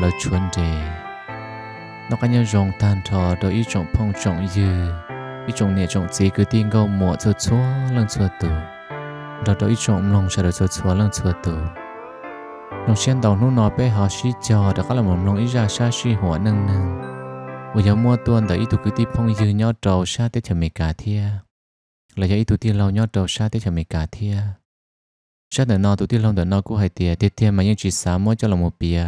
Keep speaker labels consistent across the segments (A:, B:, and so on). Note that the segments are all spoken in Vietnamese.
A: là chuẩn đề nó cái nhân rồng than thở đó ý trọng phong trọng dư ý trọng nhẹ trọng gì cứ tin câu mùa cho chúa lần chúa tử đó đó ý trọng lòng sẽ được cho chúa lần chúa tử lòng xuyên đầu nô nói bé họ xí chờ đó có là một lòng ý ra xa xí hỏa nâng nâng bây giờ mua tuần đó ý tụ cứ tin phong dư nhau trầu xa tới chờ mì cả thia là giờ ý tụ tin lâu nhau trầu xa tới chờ mì cả thia xa đời nọ tụ tin lâu đời nọ cũng hay tiệt tiệt mà những chỉ sáng mỗi cho là một bia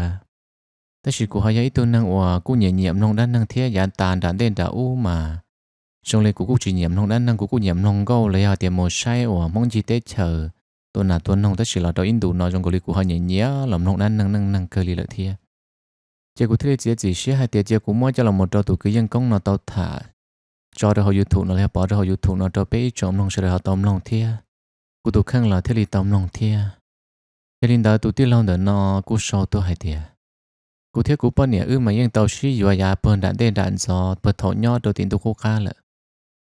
A: ta chỉ của hai tu năng ủa cú nhẹ nhẹm nông đan năng thế giản tàn đàn đen đã u mà trong lấy của cú chỉ nhẹm nông đan năng của cú nhẹm nông câu lấy hạt tiền một sai ủa mong chi tế chờ tu nà tu nông ta chỉ là đạo in đủ nói trong cái của hai nhẹ nhẹ làm nông đan năng năng năng cơ lý lợi thế chỉ của thế chỉ chỉ sẽ hai tiền chỉ của mỗi cho là một trò tụ cứ dân công nó tàu thả cho được họ youtube nó lấy bỏ được họ youtube nó cho bé trộm nông sẽ được họ tôm nông thế của tụ khăn là thế lý tôm nông thế thế linh đã tụ tiêu lâu đó nó cú sau tôi hai tiền cụ thiết cụ bọn nè ư mà yên tàu suy dùa ya bọn đạn đen đạn gió bọn thọ nho đầu tiên tôi khô ca lợ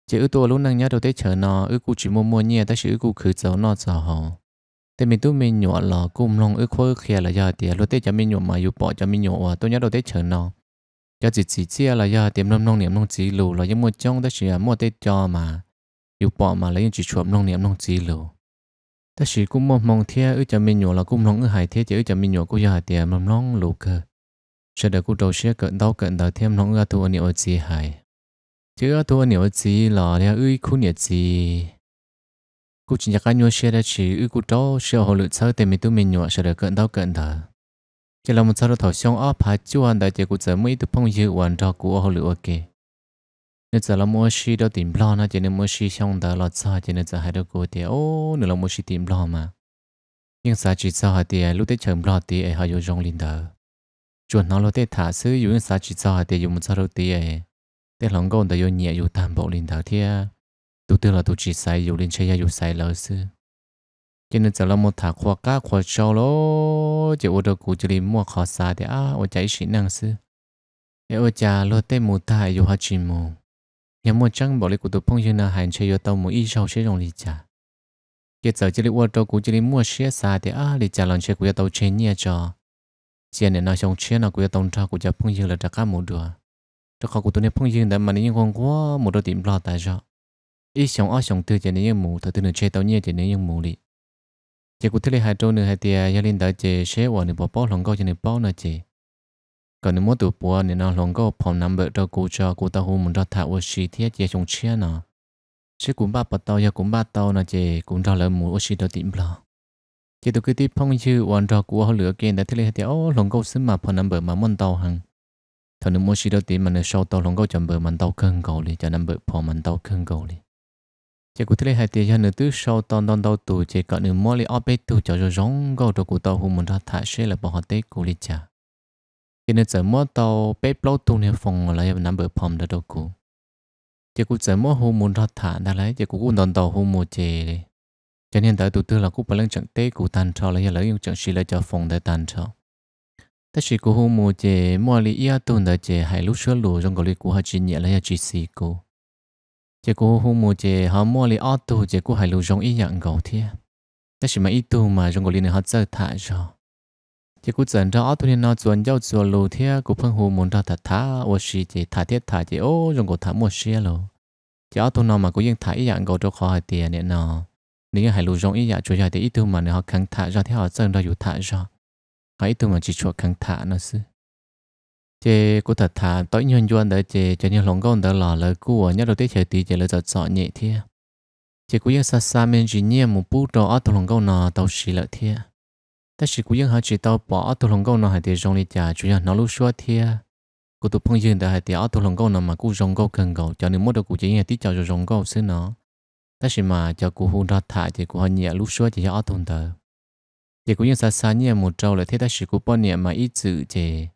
A: chỉ ư tôi lúc năng nhớ đầu tết chở nó ư cụ chỉ mua mua nhẹ ta chỉ ư cụ khử gió nó gió hò. Tên mình tu mình nhọ lò cùng lòng ư khôi khè là giờ tiền lúc tết cho mình nhọ mà dù bỏ cho mình nhọ tôi nhớ đầu tết chở nó cho chỉ chỉ chia là giờ tiệm nông nông niệm nông chỉ lù là những mua trong ta chỉ mua tết cho mà dù bỏ mà lấy chỉ chuột nông niệm nông chỉ lù ta chỉ cũng mong mong thế ư cho mình nhọ là cũng lòng ư hại thế chỉ ư cho mình nhọ cũng giờ tiền mong lòng lù cơ sẽ được cụ đầu sẽ cận đau cận đau thêm nóng ra tu nhiều chi hay chứ tu nhiều chi là để ư khu nhiều chi cụ chỉ nhắc nhau sẽ là chỉ ư cụ đó sẽ hồ lự sau thì mình tu mình nhỏ sẽ được cận đau cận đau chỉ là một sau đó thổi xong áp hạt chú anh đại chỉ cụ giờ mới tu phong dự hoàn cho cụ hồ lự ok nếu giờ là mua xí đó tìm lo nó chỉ nên mua xí xong đó là sao chỉ nên giờ hai đứa cụ thì ô nếu là mua xí tìm lo mà nhưng sao chỉ sao hai tiền lúc tới chậm lo thì hai hay dùng linh đó chuẩn nào lo tê thả sư dùng sa chỉ cho tê dùng sao đầu tê tê lòng con tê dùng nhẹ dùng tam bộ linh thảo thia tụ tư là tụ chỉ sai dùng linh chơi dùng sai lỡ sư cho nên giờ là một thả khoa cá khoa sâu lo chỉ ô được cụ chỉ linh mua khó sa tê à ô chạy sĩ năng sư ê ô cha lo tê mù thả dùng hoa chim mù nhà mua trăng bỏ lấy cụ tụ phong như là hành chơi dùng tàu mù y sâu sẽ dùng liền cha giờ chỉ liền ô được cụ chỉ linh mua xe sa tê à liền cha lòng chơi cụ tàu chơi nhẹ cho chia này nó xong chia nó cũng tông tra của cho phong dương là trả cá một đứa cho họ cũng tụi này phong dương đã mà nếu như con quá một đôi tiệm lo tại sao ít xong ở xong tư chỉ nếu như mù thời tư nữa chơi tao nhẹ chỉ nếu như mù đi chỉ cũng thấy hai trâu nữa hai tia gia linh đã chỉ xe vào nửa bỏ bỏ lòng câu cho nửa bỏ nó chỉ còn nếu mỗi tụi bỏ nửa nó lòng câu phòng nằm bờ cho cô cho cô ta hôm một cho thảo ở xì thiết chỉ xong chia nó chỉ cũng ba bắt tao ya cũng ba tao nữa chỉ cũng cho lỡ mù ở xì đôi tiệm lo chỉ tụ cứ tiếp phong chữ hoàn trò của họ lựa kiện đã thế này thì ô lòng câu xứng mà phần năm bờ mà mòn tàu hằng thằng nếu muốn xí đầu tiên mà nó sau tàu lòng câu chậm bờ mòn tàu cân cầu đi cho năm bờ phò mòn tàu cân cầu đi chỉ cụ thế này hai tiếng cho nửa tứ sau tàu đòn tàu tù chỉ có nửa mua li ốp bê tù cho rồi rong câu cho cụ tàu hùng muốn ra thả xe là bỏ họ tết cụ đi cha chỉ nên giờ mua tàu bê lâu tù này phòng lại năm bờ phò đã đâu cụ chỉ cụ giờ mua hùng muốn ra thả đã lấy chỉ cụ đòn tàu hùng mua chè đi cho nên tại tụi tôi là cũng phải lên trận tế của tàn trò là giờ lấy những trận xì là cho phòng để tàn trò ta chỉ của hôm mùa chế mùa lý ia tuần đã chế hai lúc sửa lù trong cái lý của hai chị nhẹ là hai chị xì cô chế của hôm mùa chế họ mùa lý ở tu chế của hai lúc trong ý nhận gầu thế ta chỉ mà ít tu mà trong cái lý này họ chơi thả cho chế của trận ra ở tu nên nó chuẩn giao chuẩn lù thế của phân hồ muốn ra thả thả và xì chế thả thiết thả chế ô trong cái thả mùa xì lù chế ở tu nó mà cũng yên thả ý nhận gầu cho khó hai tiền nè nó nếu hải lưu rong ý giả chủ yếu thì ít thứ mà nếu họ kháng thả ra thì họ dân ra dù thả ra họ ít thứ mà chỉ chuột kháng thả nó xứ chế cô thật thả tối nhân duan đấy chế cho nhân lòng con đó là lời ở nhất đầu tiết trời tí chế lỡ giọt nhẹ thế chế cô yên xa xa mình chỉ nhẹ một bút đó ở tàu lòng con nó tàu xì lỡ thế ta chỉ cô yên họ chỉ tàu bỏ ở tàu lòng con nó hay thì rong đi trả chủ yếu nó lưu xua thế cô tụ phong dương đã hay thì ở tàu lòng con nó mà cô rong câu cần cầu cho nên mỗi đầu cô chế nhẹ tí chào cho rong câu xứ nó ta chỉ mà cho cụ hôn ra thải thì cụ họ nhẹ lúc xưa chỉ cho thôn tờ thì cũng như xa xa nhẹ một trâu là thế ta chỉ cụ bao nhẹ mà ít chữ chỉ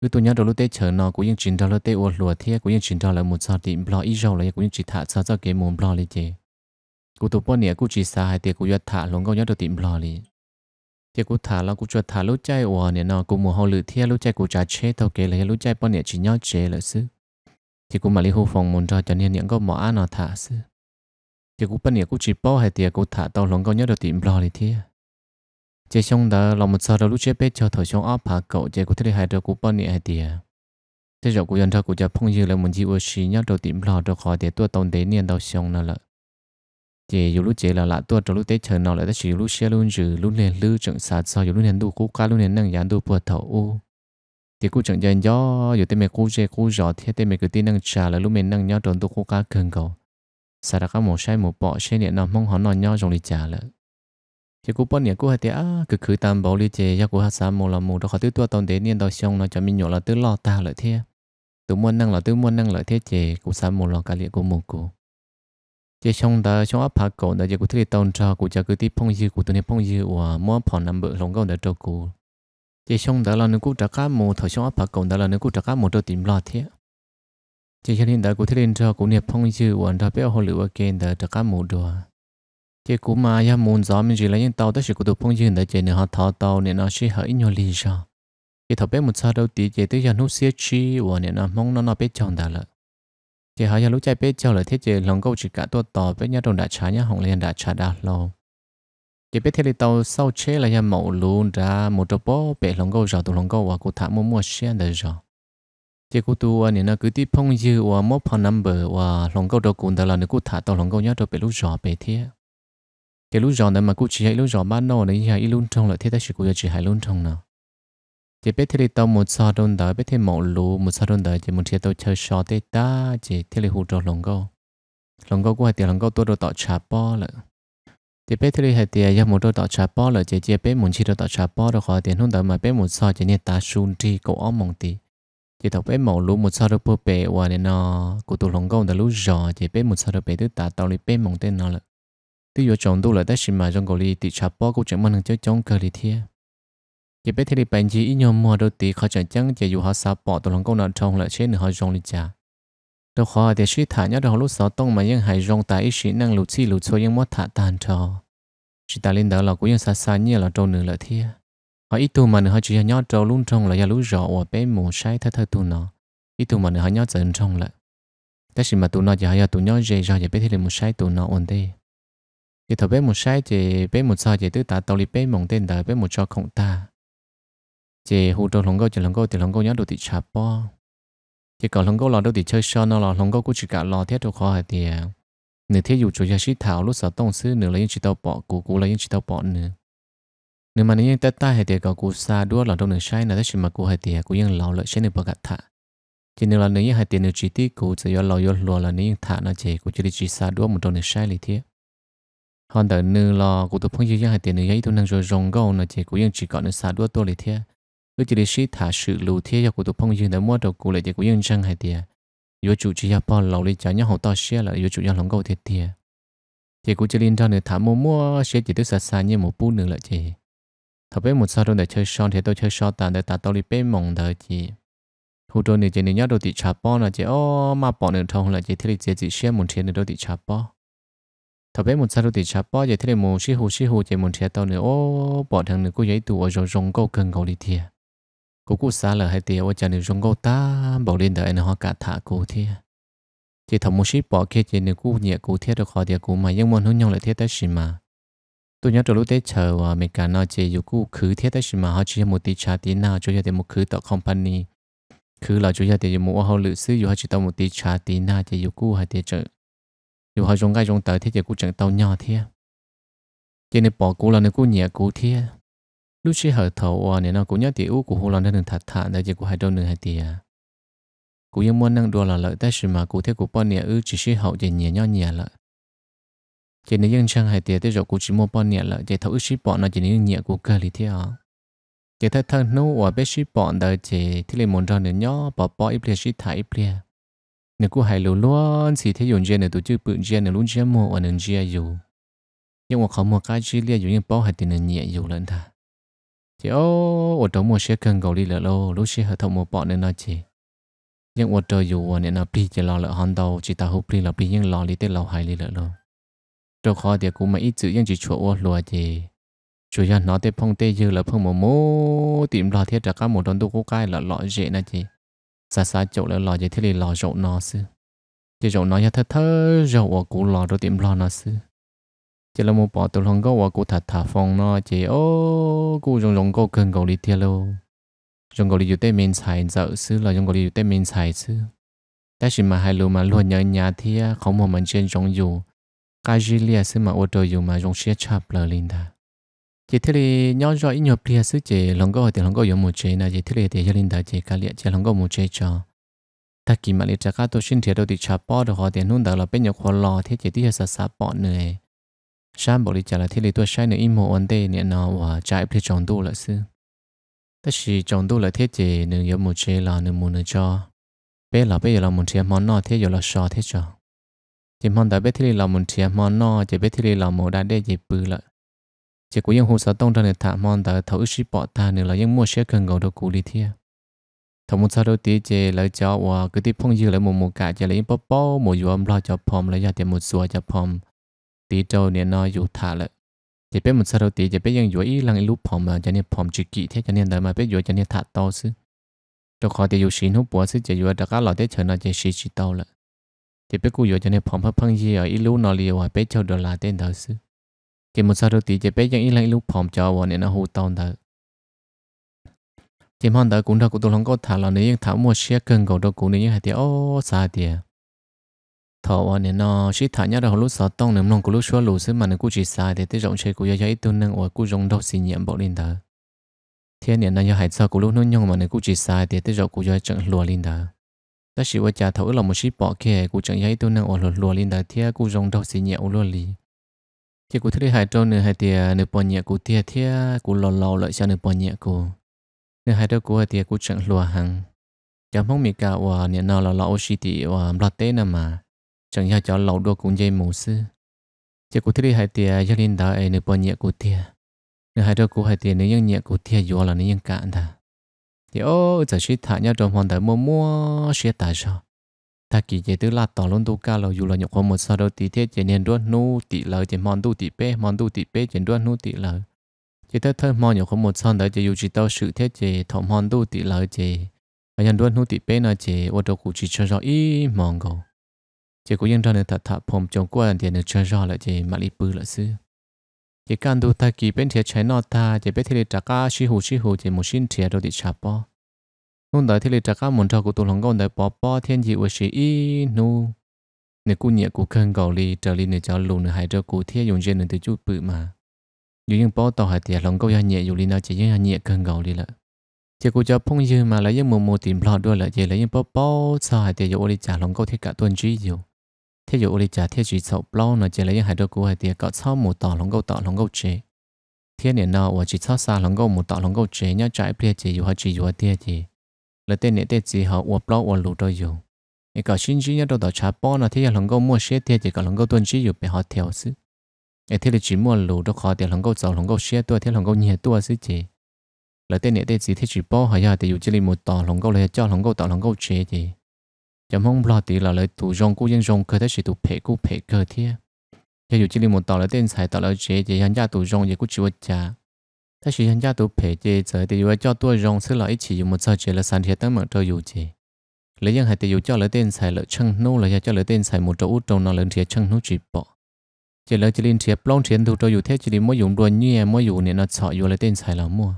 A: cứ tôi nhớ đầu lúc tết chờ nó cũng như chín đầu lúc tết uổng lúa thế cũng như chín đầu là một sao thì lo ít rồi là cũng như chỉ thả sao cho cái mồm lo lên chỉ cụ tôi bao nhẹ cụ chỉ xa hay thì cụ nhớ thả luôn câu nhớ đầu tìm lo liền thì cụ thả là cụ cho thả lúc chạy uổng nè nó cụ mùa hậu lử thế lúc chạy cụ trả chế tao kể là lúc chạy bao nhẹ chỉ nhớ chế là sư thì cụ mà lấy hô phòng muốn cho cho nên những câu mỏ ăn nó thả sư giờ cũng bên này cũng chỉ bao hay tiền cũng thả tàu lòng con nhớ được tìm lo này thế chế xong đó lòng một sau đó lúc chế bé cho thổi xong áp hạ cậu chế cũng thấy hai đứa cũng bên này hay tiền thế rồi cũng dân ra cũng giờ phong dư là một chỉ ước gì nhớ được tìm lo được khỏi để tua tàu đến niên tàu xong nữa là chế dù lúc chế là lạ tua trong lúc tết chờ nào lại đã chỉ lúc xe luôn rồi lúc liền lưu trận sạt sau dù lúc này đủ cố cá lúc liền năng gián đủ bùa thầu u thì cô chẳng dân gió dù tên mẹ cô chế cô rõ thế tên mẹ cứ tin năng trả là lúc mình năng nhớ tròn tu cố cá cần cầu sa ra các mồ sai mồ bỏ xe nhẹ nằm mong hắn nọ nhau trong lì trả lợ chỉ cú bọn nhẹ cú hai tia cứ cứ tam bảo lì chè ya cú hát sa một là một đó khó tư tua tồn đến niên đào xong nó cho mình nhỏ là tư lo ta lợi thế tụ muôn năng là tư muôn năng lợi thế chè cú sa một là cái liệt của mồ cú chỉ xong ta xong áp hạ cổ đó chỉ cú thấy tồn cho cú cho cứ tiếp phong dư cú tụi này phong dư và mua phần nằm bự lòng câu để cho cú chỉ xong đó là nếu cú trả cá mồ thổi xong áp hạ cổ đó là nếu cú trả cá mồ đôi tìm lo thế chỉ hiện hiện tại của thế liên cho cũng nhập phong chữ hoàn ra biết lưu ở kênh đã được các mũ đồ chỉ cú mà ya muốn gió mình chỉ lấy những tàu tất sự của tụ phong chữ đã chỉ nữa họ thọ tàu nên nó sẽ hỡi nhiều lý do chỉ thọ biết một sao đầu tí chỉ tới giờ nút xe chi và nên nó mong nó nó biết chọn đã lợi chỉ họ giờ lúc chạy biết chọn là thiết chỉ lòng câu chỉ cả tua tàu với nhá đồng đã trả nhá hồng liền đã trả đã lâu chỉ biết thế thì tàu sau chế là ya mẫu luôn ra một trò bó bể lòng câu giờ tụ lòng câu và cụ thả mua mua xe đã rồi thì cô tu anh nó cứ tiếp phong dư và mốt phong number và lòng câu đầu cùng đó là nó cô thả tàu lòng câu nhớ rồi bị lúc rõ bị thế cái lúc rõ này mà cô chỉ hay lúc rõ ban đầu này hay luôn trong là thế ta chỉ cô chỉ hay luôn trong nào thì biết thì tàu một sao đơn đó biết thì một lú một sao đơn đó chỉ một chiếc tàu chơi sò tê ta chỉ thế là hụt rồi lòng câu lòng câu của hai tiền lòng câu tôi rồi tạo chà po lại thì biết thì hai tiền giờ một đôi tạo chà bao lại chỉ chỉ biết một chiếc đôi tạo chà bao được khỏi tiền hôm đó mà biết một sao chỉ nên ta xuống đi cậu ôm mong tí chỉ thọc bé màu lúa một sao được bơ bể và nên nó cụ tụ lòng công đã lúa giò chỉ bé một sao được bể tức ta tàu lý bé mong tên nó là tuy vô chồng tu là đã xin mà trong cổ lý thì chả bỏ cũng chẳng mang hàng chơi chống cờ lý thiê chỉ bé thế lý bánh chỉ ít nhau mua đôi tí khó chẳng chẳng chỉ dù họ sao bỏ tụ lòng công nào trong là chết nữa họ trong lý chả đâu khó thì suy thả nhớ đâu lúc sao tông mà vẫn hay rong tại ít sĩ năng lụt chi lụt xôi vẫn mất thả tàn trò chỉ ta lên đó là cũng những xa xa như là trong nửa là thiê họ ít tu mà nữa họ chỉ nhớ trâu luôn trong là lú rõ và bé mù sai thay thay tu nó ít tu mà nữa họ nhớ dần trong là thế gì mà tu nó chỉ họ tu nhớ dễ rồi chỉ bé thì mù sai tu nó ổn thế thì thọ bé mù sai chỉ bé mù sao thì tứ ta tao đi bé mong tên đời bé mù cho không ta thì hồ trâu lòng câu chỉ lòng câu thì lòng câu nhớ đồ thì chả bỏ chỉ còn lòng câu lò đồ thì chơi sơn nó lò lòng câu cũng chỉ cả lò thiết đồ khó hạt thì nửa thiết dù chủ gia sĩ thảo lúc sợ tông sư nửa là những chỉ tao bỏ cú cú là những chỉ tao bỏ nửa nếu mà những tay tay hay thì có cú xa đua là trong đường sai là thế chỉ mà cú hay thì cú yên lâu lợi sẽ nên bật gạt thả nếu là nếu như hay tiền được chỉ tí cú sẽ do lâu do lùa là nếu thả nó chỉ cú chỉ đi chỉ xa đua một trong đường sai lý thế hơn đợi nữ là cú tôi phong như hay tiền nữ giấy tôi năng rồi rong gâu nó chỉ cú yên chỉ có nên xa đua tôi lý thế cứ chỉ đi sĩ thả sự lù thế do cú tôi phong như đã mua đầu cú lại chỉ cú yên răng hay tiền yếu chủ chỉ hợp lâu lý trái nhau hậu to xe là yếu chủ do lòng gâu thiệt thiệt thì cú chỉ liên cho nữ thả mua mua xe chỉ tức xa xa như một bút nữa là chỉ Thọ bé một sao đâu để chơi son thì tôi chơi son tàn để ta tôi đi bé mong đời chị. hồ đồ này chị nên nhớ đồ tị chạp bò là chị ô mà bỏ nửa thông là chị thì chị chị xem một chuyện đồ tị chạp bò Thọ bé một sao đồ tị chạp bó chị thì một xí hồ xí hồ chị một chuyện tao nữa ô bỏ thằng nữa cô giấy tù ở rồng rong câu cần câu đi thiệt. Cô cụ xa là hai tiêu ở chả nửa rong câu ta bỏ lên đời nó cả thả cô thiệt. Chị thầm một xí bò kia chị nửa cô nhẹ cô thiệt được khỏi thiệt cô mà nhưng mà nó nhau lại thiệt tới xí mà tôi nhớ rồi lúc đấy chờ và mình cả nói chơi dù cũ khứ thiết đấy mà họ chỉ một tí trả tiền nào cho gia đình một khứ tạo company khứ là cho gia đình một họ lựa sư dù họ chỉ tạo một tí trả tiền nào chơi dù cũ hay tiền trợ dù họ dùng cái dùng tới thiết chỉ cũ chẳng tàu nhỏ thế cho nên bỏ cũ là nên cũ nhẹ cũ thế lúc chỉ hở thầu à, nên nó cũng nhớ tiền ú của hồ là đang thật thà đấy chỉ cũ hai đâu nửa hai tia à. cũ yên muốn năng đùa là lợi đấy mà cũ thế của bọn nhẹ ư chỉ sĩ hậu chỉ nhẹ nhau nhẹ lợi chỉ nên dân sang hải tiệt tiếp rồi cũng chỉ mua bọn nhiêu là chỉ thấu ship bọn nó chỉ nên nhẹ của cơ lý thế à chỉ thấy thân nô ở bên ship bọn đời chỉ thì lấy muốn cho nên nhỏ bỏ bỏ ít lìa ship thải ít lìa nếu cũng hải lù luôn thì thấy dùng gen để tổ chức bự gen để luôn gen mua và nên gen dù nhưng mà không mua cái chi lìa dù những bao hải tiền nên nhẹ dù lên thà chỉ ô ở trong mua sẽ cần cầu đi là lô lúc sẽ hợp thông mua bọn nên nó chỉ nhưng ở trời dù nên nó bị chỉ lo là hòn đầu chỉ ta hụp đi là bị những lo đi tới lâu hải đi là lô trong khó thì cũng mà ít chữ nhưng chỉ chỗ ô lúa thì chủ nhân nó tới phong tê dư là phong mồm mồ tìm lò thiết ra các một đòn tu cố cai là lò dễ này chị xa xa chỗ là lò dễ thế thì lò rộ nó sư chỉ rộ nó ya thật thơ rộ ở cũ lò rồi tìm lò nó sư chỉ là một bỏ tụ lòng gấu ở cũ thật thả phong nó chỉ ô cũ rồng rồng gấu cần gấu đi thiệt lô rồng gấu đi dụ tê mình xài dở sư là rồng gấu đi dụ tê mình xài sư ta chỉ mà hai lô mà luôn nhớ nhà thì không một mình trên trong dù cái gì lia mà ô tô dùng mà dùng xe chạp là linh ta chỉ thế thì nhau cho ít nhập lia xí chỉ lòng có thì lòng có dùng một chế là chỉ thế thì gia linh ta chỉ cái lia chỉ lòng có một chế cho ta kỳ mà lia chắc cả tôi xin thiệt đâu thì chạp bỏ được họ thì nôn đầu là bên nhập khoa lò thế chỉ tiếc là sạt bỏ nữa sáng bỏ lịch trả là thế thì tôi sai nữa im một ổn tê nè nó và chạy phía chồng tu là sư. ta chỉ chồng tu là thế chỉ nửa dùng một chế là nửa muốn nửa cho bé là giờ là một chế món nọ thế giờ là sò thế cho จมอนแต่เบทีเรามุนเทียมอนนอจะเบทีเรามได้เด้ยิปือละจะกูยังหูสะต้องทางเนถามอนแต่ทอุชิปอตาเนือเรายังมั่วเชื่อคงเงาตดกูลีเทียทมุนซาโดตีเจเลยเจ้าว่ากูที่พงยืดเลยมุมมุกะจะเลยปอปอหมูยวมรอจะพอมเลยวยาเตียมุดสัวจะพอมตีเจ้าเนี่ยนออยู่ท่าละจะเป็นมุสซาโดตีจะเป็นยังอยู่อีหลังอีลูกพอมมาจะเนี่ยพอมจิกิเทียจะเนี่ยเดิมาเป็นอยู่จะเนี่ยถาโตซึ่งจะาขอเตอยวชินหัวปัวซึ่งจะอยู่ตะก้าหล่อเตียเฉนเราจะชี้ชี้โตละ thì bé cú yo cho nên phòng phát phăng gì ở ít lú nó liều à bé cho đô la tên thờ sư thì một sao đầu tí chỉ bé chẳng ít lại lú phòng cho vào nên nó hụt tàu thờ thì mong đợi cũng đâu cũng tôi không có thả là nếu thả mua xe cần cầu đâu cũng nếu hay thì ô xa thì thọ vào nên nó chỉ thả nhá đâu lúc sáu tông nếu không có lúc xóa lù xứ mà nó cũng chỉ xa thì tới rộng xe của gia ít tôi nâng ở cũng rộng đâu xin nhận bộ linh thờ thiên nhiên là do hải sao của lúc nó nhung mà nó cũng chỉ xa thì tới rộng cũng gia chẳng lùa linh thờ ta chỉ ว่าจะเท่าเราไม่ใช่ปอกแค่กูจังยัยตัวนั่งอ่อนหลัวลินแต่เทียกูจงดอกสีเหนียวลัวลีเทียกูที่ได้หายตัวเนื้อหายเตียเนื้อปอนเหนียกูเทียเทียกูหล่อหล่อเลยชาเนื้อปอนเหนียกูเนื้อหายตัวกูเทียกูจังลัวหังจำพงมีกาว่าเนี่ยนอนหล่อหล่อโอชิติว่าบลาเต้นมาจังยัยจะหล่อดัวกูยัยหมูซื้อเทียกูที่ได้หายเตียยัลินแต่เนื้อปอนเหนียกูเทียเนื้อหายตัวกูหายเตียเนื้อยังเหนียกูเทียอยู่หล่อเนื้อยังกะนะ thì ô giờ chỉ thả nhau trong hoàn tới mua mua sẽ ta cho ta kỳ chế tứ là tỏ luôn tu ca lâu dù là nhục hôm một sao đâu tí thế chế nên đuôi nu tỷ lời chế mòn tu tỷ pê mòn tu tỷ pê chế đuôi nu tỷ lời chế tới thơ mòn nhục hôm một sao đó chế dù chỉ tao sự thế chế thọ mòn tu tỷ lời chế ở nhân đuôi nu tỷ pê là chế ô tô cụ chỉ cho rõ ý mòn cầu chế cũng yên trong nên thật thật phòng chồng của anh thì nên cho rõ là chế mà lý bư là xưa ยการดูตากีเป็นเทียใช้นอตาจะเป็นเทเลจักาชิหูชิหูจะมุชินเทียดดดิชาปอนุ่นได้เทเลจักามุนทอกุตุหลงก็นได้ปอปอเทียนจีวชีอีนูในกูเนี่ยกูเคงเกาหลีเจอลีในเจ้าลุงในหายเจอกูเทียยงเจนในตัวจุดปืมาอยู่ยังปอต่อหายเตียหลงก้ยังเนี่ยอยู่ลีนาจะยังเนี่ยเคงเกาหลีละเจ้ากูจะพงยืมมาแล้วยังโมโมติมพลอดด้วยละเจ้าแล้วยังปอปอสหายเตียอยู่อลิจ่าหลงก้เทียกะตัวจีอยู่ thế dụ uli trả thế chỉ sầu lâu nó chỉ lấy hai đứa cũ hai tiệt có sau một tỏ lòng gấu tỏ lòng gấu chế thế này nào và chỉ sau xa lòng gấu một tỏ lòng gấu chế nhớ trái bia chỉ dụ hai chỉ dụ hai tiệt chỉ là tên này tên gì họ và lâu và lụt đôi dùng cái cả xin chỉ nhớ đâu đó trả bao nó thế là lòng câu mua xe tiệt chỉ cả lòng câu tuân chỉ dụ bị họ theo sự cái thế là chỉ mua lụt đó khó tiệt lòng gấu sầu lòng gấu xe tua thế lòng gấu nhẹ tua sự chỉ là tên này tên gì thế chỉ bao hay là để dụ chỉ lấy một tỏ lòng gấu là cho lòng gấu tỏ lòng gấu chế chỉ chẳng mong lo tí là lấy tụ rong cú dân rong cơ thế sự tụ phê cú phê cơ thế giờ dù chỉ là một tàu lấy tên xài tàu lấy chế chế hắn gia tụ rong vậy cú chịu trả thế sự hắn gia tụ phê chế giờ thì vừa cho tôi rong xứ là chỉ dùng một giờ chế là sản thiệt tăng mạng cho dù chế lấy dân hai thì dù cho lấy tên xài lợi chân nô là cho lấy tên xài một chỗ út trong nó lấy thiệt nô chỉ bỏ chỉ lấy chỉ liên thiệt plong thiệt tụ cho dù thế chỉ là mỗi dùng đuôi như em mỗi dùng nên nó sợ lấy tên xài là mua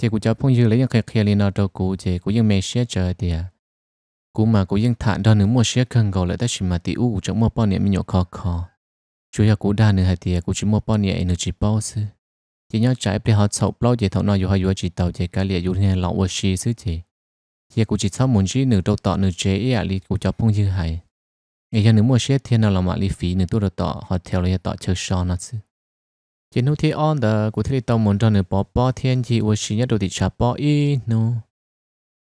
A: chỉ cũng cho phong dư lấy dân khai khai lên nó cho cú chỉ cũng dân mê xe chờ tiệt cú mà cú yên thản đó nếu mua xe cần gọi lại ta chỉ mà tiêu u trong mua bao nhiêu mình nhỏ khó khó chủ yếu cú đa nữa hay thì cú chỉ mua bao nhiêu nữa chỉ bao xứ chỉ nhớ trái bây họ sầu bao giờ thằng nào dù hay dù chỉ tàu chỉ cái liệt dù này lọ ở xí xứ chỉ chỉ cú chỉ sau muốn chỉ nửa đầu tọ nửa chế ý à li cú cho phong như hay ngày giờ nếu mua xe thiên nào là mà li phí nửa tu đầu tọ họ theo lấy tọ chơi so nữa xứ chỉ nô thì on the cú thấy tàu muốn cho nửa bỏ bỏ thiên chỉ ở xí nhất đầu thì chả bỏ ý nô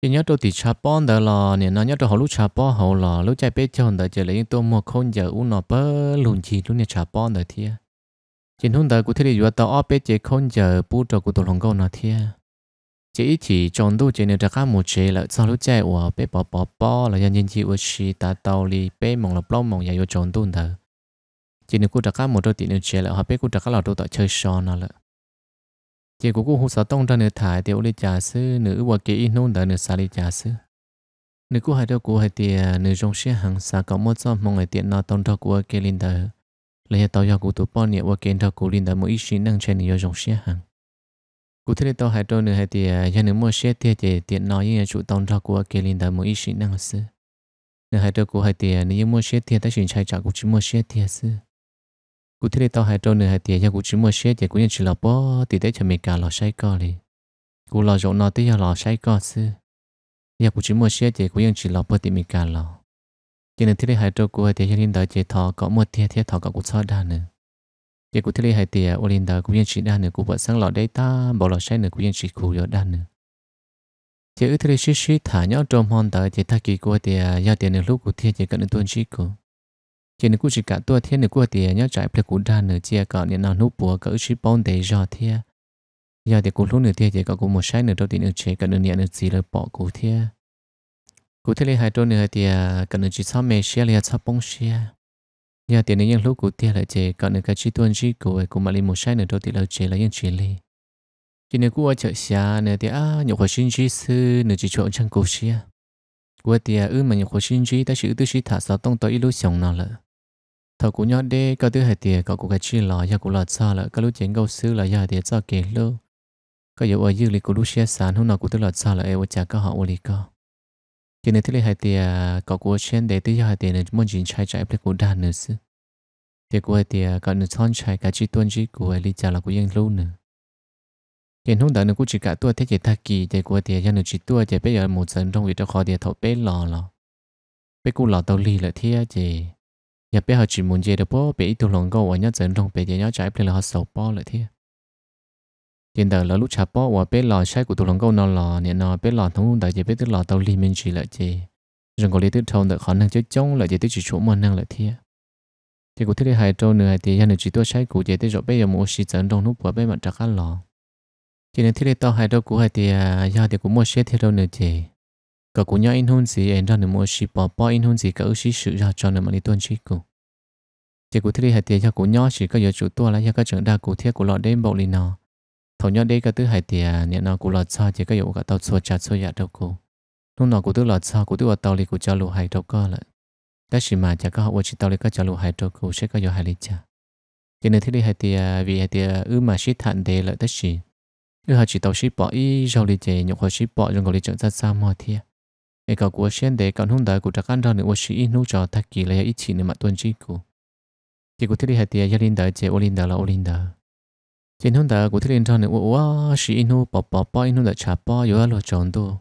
A: chỉ nhớ đôi thì cha bón đó là nè nó nhớ đôi họ lúc cha bón họ là lúc chạy bé chồng đó chỉ lấy tôi mua con giờ u nó bơ lùn chỉ lúc nè cha bón đó thia trên hôm đó cụ thấy được tao ở bé chế con giờ bu cho cụ tôi lòng câu nó thia chỉ chỉ chọn đôi chỉ nè ra cá một chế là sau lúc chạy của bé bỏ bỏ bỏ là nhân nhân chỉ của chị ta tàu li bé mong là plong mong giờ yêu chọn đôi đó chỉ nè cụ ra cá một đôi thì nè chế là họ bé cụ ra cá là đôi tao chơi son nó là chỉ có cô hút sáu tông ra nửa thải thì ôi trà sư nữ và kỹ nôn đã nửa xả đi trà sư nữ cô hai đứa cô hai tiền nữ trong xe hàng xa có một số mong người tiền nào tông cho của kia linh đời lấy tàu cho cô tụ bao nhiêu và kiến cho cô linh đời mỗi ít sinh năng trên nhiều trong xe hàng cụ thể tàu hai đứa nửa hai tiền nhà nữ mua xe tiền chỉ tiền nào như chủ tông cho của kia linh đời mỗi ít sinh năng sư nữ hai đứa cô hai tiền nữ mua xe tiền ta chuyển chạy trả cô chỉ mua xe tiền sư cụ thể tao hai trâu nửa hai tiền cho cụ chỉ mua xe thì cũng như chỉ là bó thì để cho mình cả lò say co đi cụ lò rộng nó tới lò say co xứ giờ cụ chỉ mua xe thì cũng như chỉ là bó thì mình cả lò cho nên thế hai trâu cụ hai tiền cho nên đợi chỉ thọ có một tiền thì thọ có cụ sao đa nữa giờ cụ thế hai tiền ô lên đợi cũng như chỉ đa nữa cụ vợ sang lò đây ta bỏ lò say nữa cũng như chỉ cụ rồi đa nữa chỉ ước thế xí xí thả nhau trong hòn đợi chỉ thắc kỳ cụ thì giờ tiền lúc cụ thiên chỉ cần tuân chỉ cụ chỉ nên cứ chỉ cả tua thiên này cứ tiền nhớ trải phải cũng đa nửa chia cả nên nào núp bùa cỡ chỉ bón để giờ thiên giờ thì cũng lúc nửa thiên thì có cũng một sai nửa đầu tiên nửa chế cả nửa nhẹ nửa gì là bỏ cụ thiên cụ thiên lấy hai đôi nửa thì cả nửa chỉ sao mẹ xia là sao bông xia giờ thì nên những lúc cụ thiên là chế cả nửa cái chỉ tuân chỉ cụ cũng mà lấy một sai nửa đầu tiên là chế là những chế li chỉ nên cứ ở chợ xia nửa thì à nhiều khối sinh chỉ sư nửa chỉ chọn chăn cụ xia của thì ư mà nhiều khối sinh chỉ ta chỉ ư tư chỉ thả sao tông tới ít lúc sống nào lợ thầu cũng nhớ đi có thứ hệ tiền có cũng cái chi là ya cũng là sao là có lúc chuyện câu sư là ya tiền cho kể lơ có dấu ở dưới lịch của lúc xe sản hôm nào cũng tức là sao là eo chả có họ ở lịch co cho nên thế là hệ tiền có của trên để thứ ya hệ tiền muốn chuyện chạy chạy ép của đàn nữa chứ thì của hệ tiền có nửa thon chạy cả chi tuân chi của lý chả là của yên lâu nữa hiện hôm đó nó cũng chỉ cả tua thế chỉ thắc kỳ thì của thì giờ à, nó chỉ tua thì bây giờ một dần trong việc cho khó thì thầu bé lò lò bé cũng lò tàu lì là thế chỉ nhà bé họ chỉ muốn chơi được bố bé ít tuổi lòng câu và nhớ dẫn trong bé nhớ trái bé là họ sầu bao lại thế tiền đời là lúc chả bó và bé lò trái của tuổi lòng câu nó lò nên nó bé lò thống đại chỉ bé tức lò tàu li mình chỉ lại chơi rồi có lý tức thâu được khả năng chơi chống lại chỉ tức chỉ chỗ mà năng lại thế thì cụ thế hai trâu nửa thì nhà nửa chỉ tôi trái của chơi tức rồi bé giờ mua xí dẫn trong lúc và bé mặt trắc lò chỉ nên thế to hai trâu của hai thì nhà thì cũng mua xí thế trâu nửa chơi cả cũng nhớ in hôn gì em ra nữa mua ship bỏ bỏ in hôn gì cả ước sĩ sự ra cho nữa mà đi tuân chỉ cô chỉ cụ thế hệ tiền cho cụ nhớ chỉ có giờ chủ tua là cho các trưởng đa cụ thiết cụ lọ đêm bộ lì nọ thầu nhớ đây cả thứ hai tiền nhận nó cụ lọ xa chỉ có giờ cả tàu xua chặt xua dạ đâu cô lúc nào cụ thứ lọ xa cụ thứ ở tàu lì cụ cho lù hai đâu có lại các sĩ mà chả có học chỉ tàu lì các cho lù hai đâu cô sẽ có giờ hay lì chả cho nên thế hai tiền vì hai tiền ư mà sĩ thản đề lợi tất sĩ ư họ chỉ tàu sĩ bỏ ý rau lì chè nhục họ sĩ bỏ trong gọi lì trưởng ra sao mò thiệt cái cậu của xem để còn hôm đời của trạc ăn ra nữa sĩ nô cho thắc kỳ là ít chỉ nữa mà tuân chỉ của thì của thiết đi hạt gia linh đời chế ô linh đời là ô linh đời trên hôm đời của thiết liên ra nữa wow sĩ nô bỏ bỏ bỏ nô đời chả bỏ yếu là chọn đồ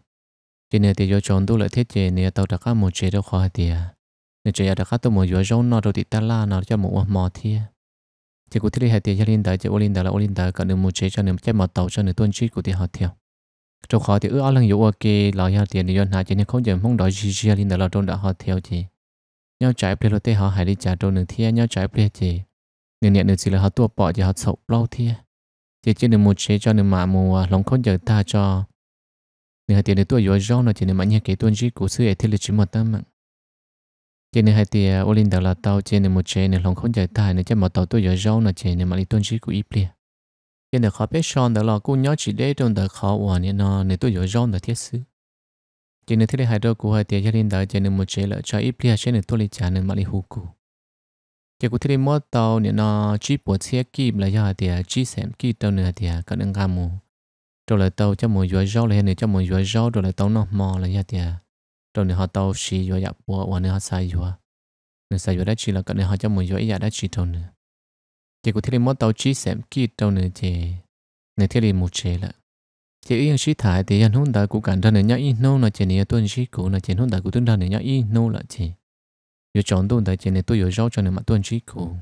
A: trên này thì do chọn đồ là thiết chế này tàu trạc ăn một chế đâu khó hạt tiền nên chế trạc ăn tôi một yếu rau nọ rồi thì ta la nọ cho một mò thiê chỉ của thiết đi hạt gia linh đời chế ô linh đời là ô linh đời còn được một chế cho nữa chế một tàu cho nữa tuân chỉ của thì họ theo trong khó thì ước ao lần dụ ok lão nhà tiền thì yon hà chỉ nên không dừng mong đòi gì gì linh là trôn đã họ theo chị nhau trái ple lo tê họ hải đi trả trôn nửa thia nhau trái ple chị nửa nhẹ nửa gì là họ tua bỏ chỉ họ sậu lâu thia chỉ chỉ nửa một chế cho nửa mà mùa lòng không giờ ta cho nửa tiền nửa tua dối rau nửa chỉ nửa mà nhà kế tuân chỉ của sư ấy thì là chỉ một tâm mạng chỉ nửa hai tiền ô linh đạo là tao chỉ nửa một chế nửa lòng không giờ ta nửa chỉ một tàu tua dối rau nửa chỉ nửa mà đi tuân chỉ của ít ple hiện tại khó biết son đó là cô nhớ chỉ để trong đời khó ổn nên nó nên tôi dối rong đời thiết sư chỉ nên thế hai đôi cô hai tiền gia đình đời chỉ nên một chế lợi cho ít lia chỉ nên tôi lấy trả nên mà lấy hụt cụ chỉ cô thế mất tàu nên nó chỉ bộ xe kim là do tiền chỉ xem kim tàu nữa tiền cả đừng gam mù rồi lại tàu cho một dối rau lại nữa cho một dối rau rồi lại tàu nó mò là do tiền rồi nữa họ tàu xì dối dập bộ và nữa họ sai dối nữa sai dối đã chỉ là cả nữa họ cho một dối dập đã chỉ tàu nữa chỉ có thiên lý mất tàu chỉ xem kỹ tàu nữa chỉ này thiên lý một chế là chỉ yên sĩ thải thì anh hôn đã cố gắng ra này nhá in nô là chỉ này tuân sĩ cũ là chỉ hôn đã cố tuân ra này nhá in nô là chỉ yo chọn tuân đại chỉ này tôi yo rau cho này mà tuân sĩ cũ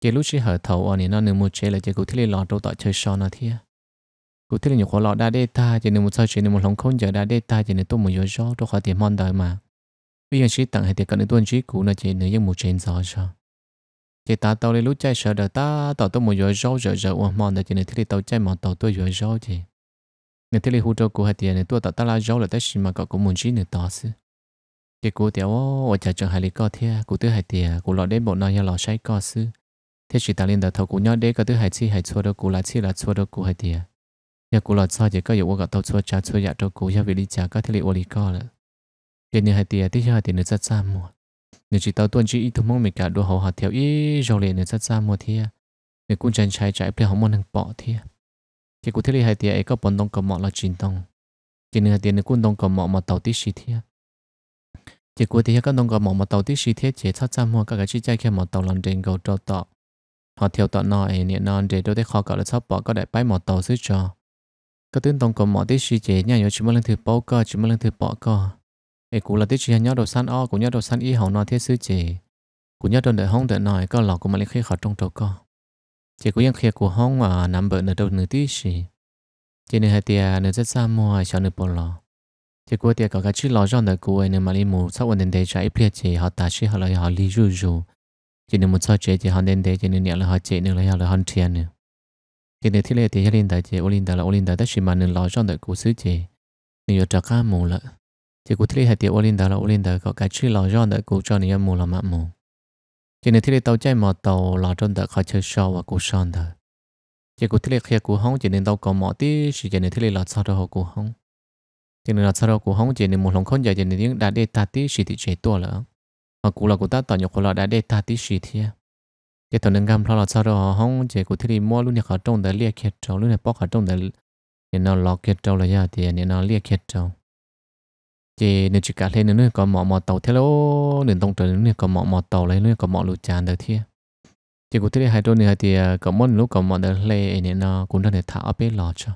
A: chỉ lúc sĩ hở thầu anh nó nửa một chế là chỉ có thiên lý lọt đầu tại chơi so nó thia cụ thiên lý nhiều khó lọt đa data chỉ nửa một sao chỉ nửa một lòng không giờ đa data chỉ nửa tôi một yo rau đâu khỏi tiền mòn đời mà bây giờ sĩ tặng hay tiền cận tuân sĩ cũ là chỉ nửa những một chế rõ sao chị ta tàu lên lúc chạy sợ đỡ ta tàu tôi một giờ rau giờ giờ uổng mòn để chỉ nên thiết tàu chạy mòn tàu tôi giờ rau chỉ nên thiết hú trợ của hai tiền này tôi tàu ta là rau là tới xí mà cậu cũng muốn chỉ nên tàu xí chỉ cố tiểu ô ở chợ chợ hai lý co thia cố tư hai tiền cố lọ đến bộ nói nhà lọ say co xí thế chị ta lên đỡ thầu cố nhau đấy cái thứ hai chi hai chua đâu cố là chi là chua đâu cố hai tiền nhà cố lọ sao chỉ có dụng cả tàu chua chả chua dạ đâu cố nhà vị lý chả có thiết lý ô lý co là tiền này hai tiền tí hai tiền nữa rất xa muộn nếu chỉ tao tuân chỉ ít mong mình cả đồ hậu hạt theo ý rồi liền nên sát xa mua thia nếu cũng chân trái trái bây không muốn hàng bỏ thia thì cũng thế là hai tia ấy có bọn đông cầm mọ là chín tông thì nửa tiền cũng đông cầm mọ mà tàu tí xì thia thì cuối thì các đông cầm mọ mà tàu tí xì thia chỉ sát xa mua các cái chi trái kia mà tàu lần trên cầu trâu tọ họ theo tọ nọ ấy niệm non để đôi tay khó cậu là sắp bỏ có đại bái mọ tàu dưới cho các tuyến tông cầm mọ tí xì chế nhà yếu chỉ muốn lên thử bỏ co chỉ muốn lên thử bỏ co ấy cũng là tiết chuyện nhớ đồ san o cũng nhớ đồ san y hậu nó thiết sư chỉ cũng nhớ đồ đợi hông đợi nòi có lọ cũng mà lấy khi khỏi trong trâu co chỉ cũng yên kia của hông mà nằm bờ nửa đầu nửa tí xì chỉ nửa hai tia nửa rất xa mua cho nửa bò lọ chỉ của tia có cái chữ lọ cho nửa của ấy nửa mà lấy mù sau vấn đề để trái plia chỉ họ ta chỉ họ lấy họ lý rù rù chỉ nửa một sao chế chỉ họ nên để chỉ nửa nhẹ là họ chế nửa lấy họ là hòn thiên nữa chỉ nửa thiết lệ thì linh đại chế ô linh đại là ô linh đại tất chỉ mà nửa lọ cho nửa của sứ chế nửa trở cá mù lợ chỉ cụ thiết hệ tiệt ô linh đó là ô linh đó có cái chữ lò rong đó cụ cho nên mù là mạ mù chỉ nên thiết tàu chạy mà tàu lò rong đó khó chơi sò và cụ sòn đó chỉ cụ thiết hệ cụ hông chỉ nên tàu có mỏ tí chỉ chỉ nên thiết lò sao đó cụ hông chỉ nên lò sao đó cụ hông chỉ nên mù lòng không giờ chỉ nên đã đê ta tí chỉ thì chế tua lỡ mà cụ là cụ ta tàu nhục cụ là đã đê ta tí chỉ thì chỉ tàu nâng gam lo lò sao đó hông chỉ cụ thiết mua luôn nhà khó trông để liệt kiệt trâu luôn nhà bóc khó trông để nên nó lò kiệt trâu là gì thì nên nó liệt kiệt trâu chỉ nên chỉ cả lên nữa có mỏ mỏ tàu thế lô nên tông trời nữa có mỏ mỏ tàu lấy nữa có mỏ lụt tràn đời thiê chỉ cũng thấy hai đôi này thì ờ, có món lúc có mỏ đời lê nên nó cũng đang để thả ở bên lò cho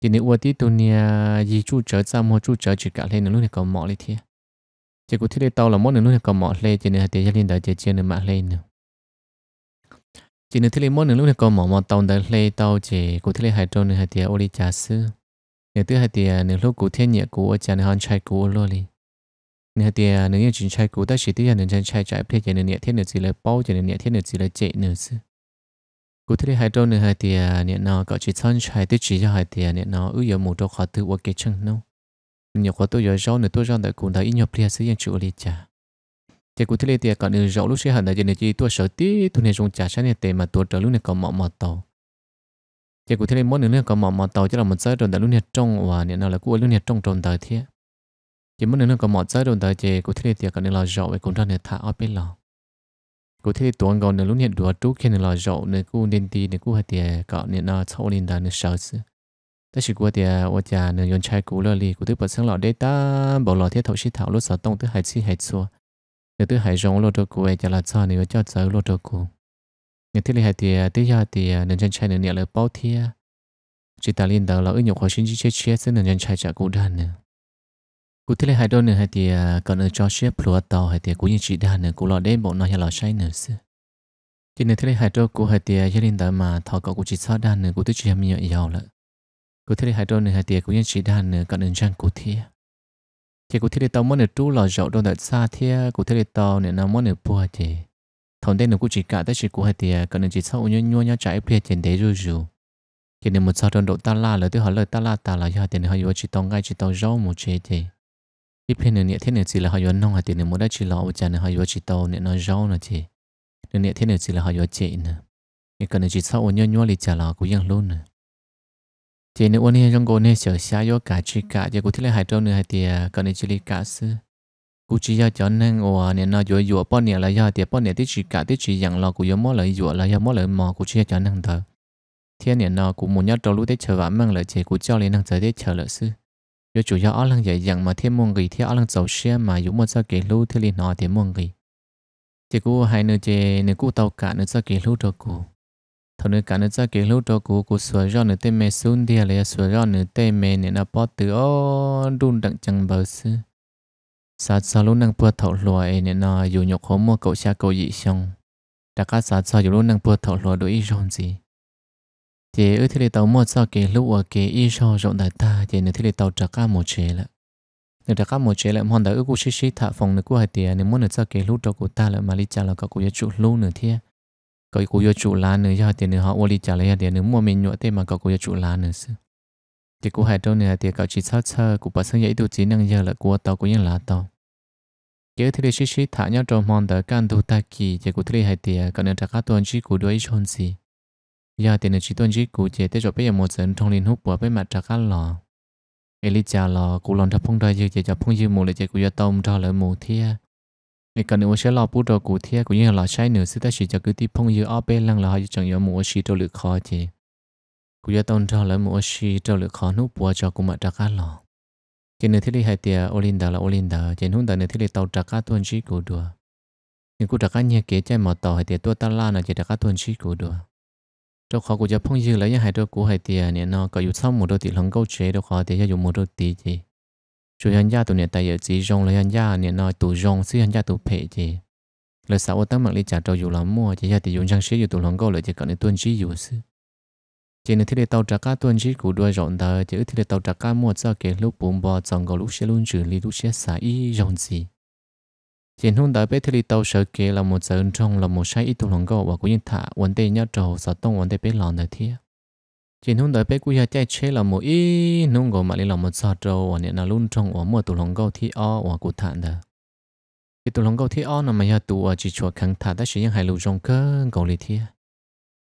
A: chỉ nếu qua tí tuần này gì ờ, chú chở ra mua chú chở chỉ cả lên nữa có mỏ lấy thiê chị cũng thấy tàu là món nữa có mỏ lê chỉ nên thì lên đời chị chơi nên mà lên nữa chị nên thấy món nữa có mỏ mỏ tàu đời lê tàu chị cũng thấy hai đôi này thì ờ, ô đi trà sư nếu thứ hai thì à, nếu lúc của thiên nhiệt của à, cha nên hòn trai của luôn đi nếu thì à, nếu như chuyện chạy của ta chỉ thứ hai nên chân chạy trái thế thì nên nhiệt thiên được gì là bao thì nên nhiệt thiên được gì là chạy nữa chứ cụ thể hai trâu nữa hai thì nhiệt nó có chỉ chân chạy thứ chỉ cho hai thì nhiệt nó ưu giờ một trâu khó thứ của cái chân nâu nhiều khó tôi giờ rõ nữa tôi rau tại cùng thấy nhiều plia sử dụng chủ lý trả chỉ cụ thể thì còn nữa rõ lúc sẽ hẳn là chỉ nên chỉ tôi sợ tí tôi nên dùng trà sáng này để mà tôi trở lúc này còn mỏ mỏ tàu chỉ cụ thể là mỗi nước có mỏ mỏ tàu chỉ là một giới trồn tại lúc nhiệt trong và nên nào là của lúc nhiệt trong trồn tới thế chỉ mỗi nước có mỏ giới trồn tới chỉ cụ thể là tiệc nên là rậu với cũng ra nên thả ở bên lò cụ thể là tuần gần nên lúc nhiệt đùa trú khi nên là rậu nên cụ nên đi nên cụ hay tiệc có nên là sau nên là nên sợ sự tất sự của tiệc ở nhà nên yon trai cụ là lì cụ thứ bật sáng lò đế ta bảo lò thiết thấu sĩ thảo lúc sở tông thứ hai chi hai xua nên thứ hai rong lô trâu cụ về chả là sao nên cho giới lô trâu cụ những thế lý hệ thì tiếp à, theo thì à, nền chân chạy nền nhẹ là bao thia chỉ ta liên đầu là ứng dụng hồi sinh chỉ chết chết sẽ nền chân chạy chạy cụ đàn nữa cụ thiết lý hệ đôi nền thì à, còn ở cho chết plua tàu hệ thì cũng như chỉ đàn nữa cụ lọ đến bộ nó nhà lọ chạy nữa xưa chỉ nền thế lý hai đôi cụ hệ thì gia đình đầu mà thọ cậu cụ chỉ sao đàn nữa cụ tức chỉ hâm nhẹ giàu lợ cụ thế lý hai đôi nền hệ thì cũng như chỉ đàn nữa còn nền chân cụ thia thì cụ thiết lý tàu muốn được trú lọ dậu đôi đợt xa thia cụ thiết lý tàu nửa nó muốn được bùa thì thông tin được cũng chỉ cả tới chỉ của thì tiề à, còn chỉ sau nhớ nhớ nhớ trái phía trên thế rồi rồi thì nên một sau trong độ ta la là tôi hỏi lời ta la ta là cho tiền họ vừa chỉ tông ngay chỉ tông rau một chế thì ít phía nữa thế này chỉ là họ vừa nông hai tiền nữa một đã chỉ là một chả nữa họ vừa chỉ tông nữa nó rau nữa thì nữa thế này chỉ là họ vừa chế nữa thì còn chỉ sau nhớ nhớ thì chả là cũng ยัง luôn nữa thì nếu anh trong cô này sợ xa vô cả chỉ cả thì cụ thích là hai trâu nữa hai tiề còn chỉ là cả xưa กูชี้ยาจอนนั่งโอ้เนี่ยนอยู่อยู่ป้อนเนี่ยละยาเตียป้อนเนี่ยที่ชี้กะที่ชี้อย่างเรากูยมอเลยอยู่ละยามอเลยมอกูชี้ยาจอนนั่งเถอะเที่ยเนี่ยนอกูมุ่งยอดรู้ได้เฉวะมั่งเลยเจกูเจ้าเลยนั่งเจอได้เฉลซึอยู่จู่ยาอ้อลังใหญ่อย่างมาเที่ยมงกีเที่ยอ้อลังเจ้าเชี่ยมาอยู่มดเจ้าเกลูที่ลีนอเที่ยมงกีเจกูให้เนื้อเจเนื้อกูเตากะเนื้อเจ้าเกลูตัวกูทนกันจะเกลือตัวกูกูสวยย้อนเนื้อเต็มเมซุนเดียเลยสวยย้อนเนื้อเต็มเมเนี่ยนะปอตืออ้อดุนดังจังเบอร์ซื้อ sa sao lu năng bua thọ lùa ấy nên là dù nhục khổ mua cậu cha cậu dị xong đã cả sa sao dù lu năng bua thọ lùa đối rộn gì thì ở thế tàu mua sao kì lúc ở kì ít so rộn đại ta thì nếu thế tàu trả cả một chế là nếu trả cả một chế là mòn đã ở cụ xí xí thả phòng nữa cụ hai tiền nếu muốn được sao kì lúc cho của ta là mà lý trả là có cụ yêu chủ lúc nữa thế có cụ yêu chủ lá nữa cho tiền nữa họ ô lý trả lấy tiền nữa mua mình nhựa thế mà có cụ yêu chủ lá nữa thì cụ hai đâu nữa thì cậu chỉ sao sao cụ bà sang dạy tụ chỉ năng giờ là cụ tàu cũng như lá tàu chế thì lấy xí thả nhau trong mòn đã can đồ ta kỳ chế cụ thì hai tiề còn nên trả các tuần chỉ cụ đuôi chôn gì giờ thì nên chỉ tuần chỉ cụ chế tới chỗ bây giờ một trận trong liên hút bữa bây mặt trả các lò Elisa lò cụ lòn thập phong đời dư chế cho phong dư mù lấy chế cụ gia tông cho lỡ mù thia này cần nếu sẽ lò bút đồ cụ thia cụ như là sai nửa sự ta chỉ cho cứ tiếp phong dư ở bên lăng là họ chẳng yếu mù xí cho lực khó chế cụ gia tông cho lỡ mù xí cho lực khó nút bữa cho cụ mặt trả các lò cái nên thiết lý hai tia Olinda là Olinda trên hướng tới nên thiết lý tàu trạc cá tuần chỉ của đùa nhưng cũng trạc cá nhẹ kế trên mỏ tàu hai tia tua ta la là trên trạc cá tuần chỉ của đùa cho khó của cho phong dư lấy hai đôi của hai tia nên nó có dù sau một đôi tỷ lần câu chế đâu khó tia dùng một đôi tỷ gì chủ nhân gia tụi này tại giờ chỉ rong lấy nhân gia nên nó tụ rong xí nhân gia tụ phệ gì lời sau tăng mạng lý trả trâu dù làm mua chỉ gia tỷ dùng trang sĩ dù tụ lòng câu lời chỉ cần tuần chỉ dù xưa chỉ nên thiết tàu trạc cá tuần chỉ cụ đuôi rộng đời chỉ thiết tàu trạc cá mua cho kể lúc bùn bò trong gò lúc xe luôn trừ lý lúc sẽ xả y rộng gì chỉ hôm đó biết thiết tàu sợ kể là một giờ trong là một sai ít tu lòng gò và cũng như thả vấn đề nhau trầu sợ tông vấn đề bé lòng thời thiết chỉ hôm đó biết cũng giờ chạy chế là một ít nông gò mà đi làm một sợ trầu và nên là luôn trong ở mua tu lòng gò thì o và cụ thả đời thì tu lòng gò thì o là mà giờ tu ở chỉ chùa kháng thả đã sử dụng hai lũ rộng cơ gò lý thiết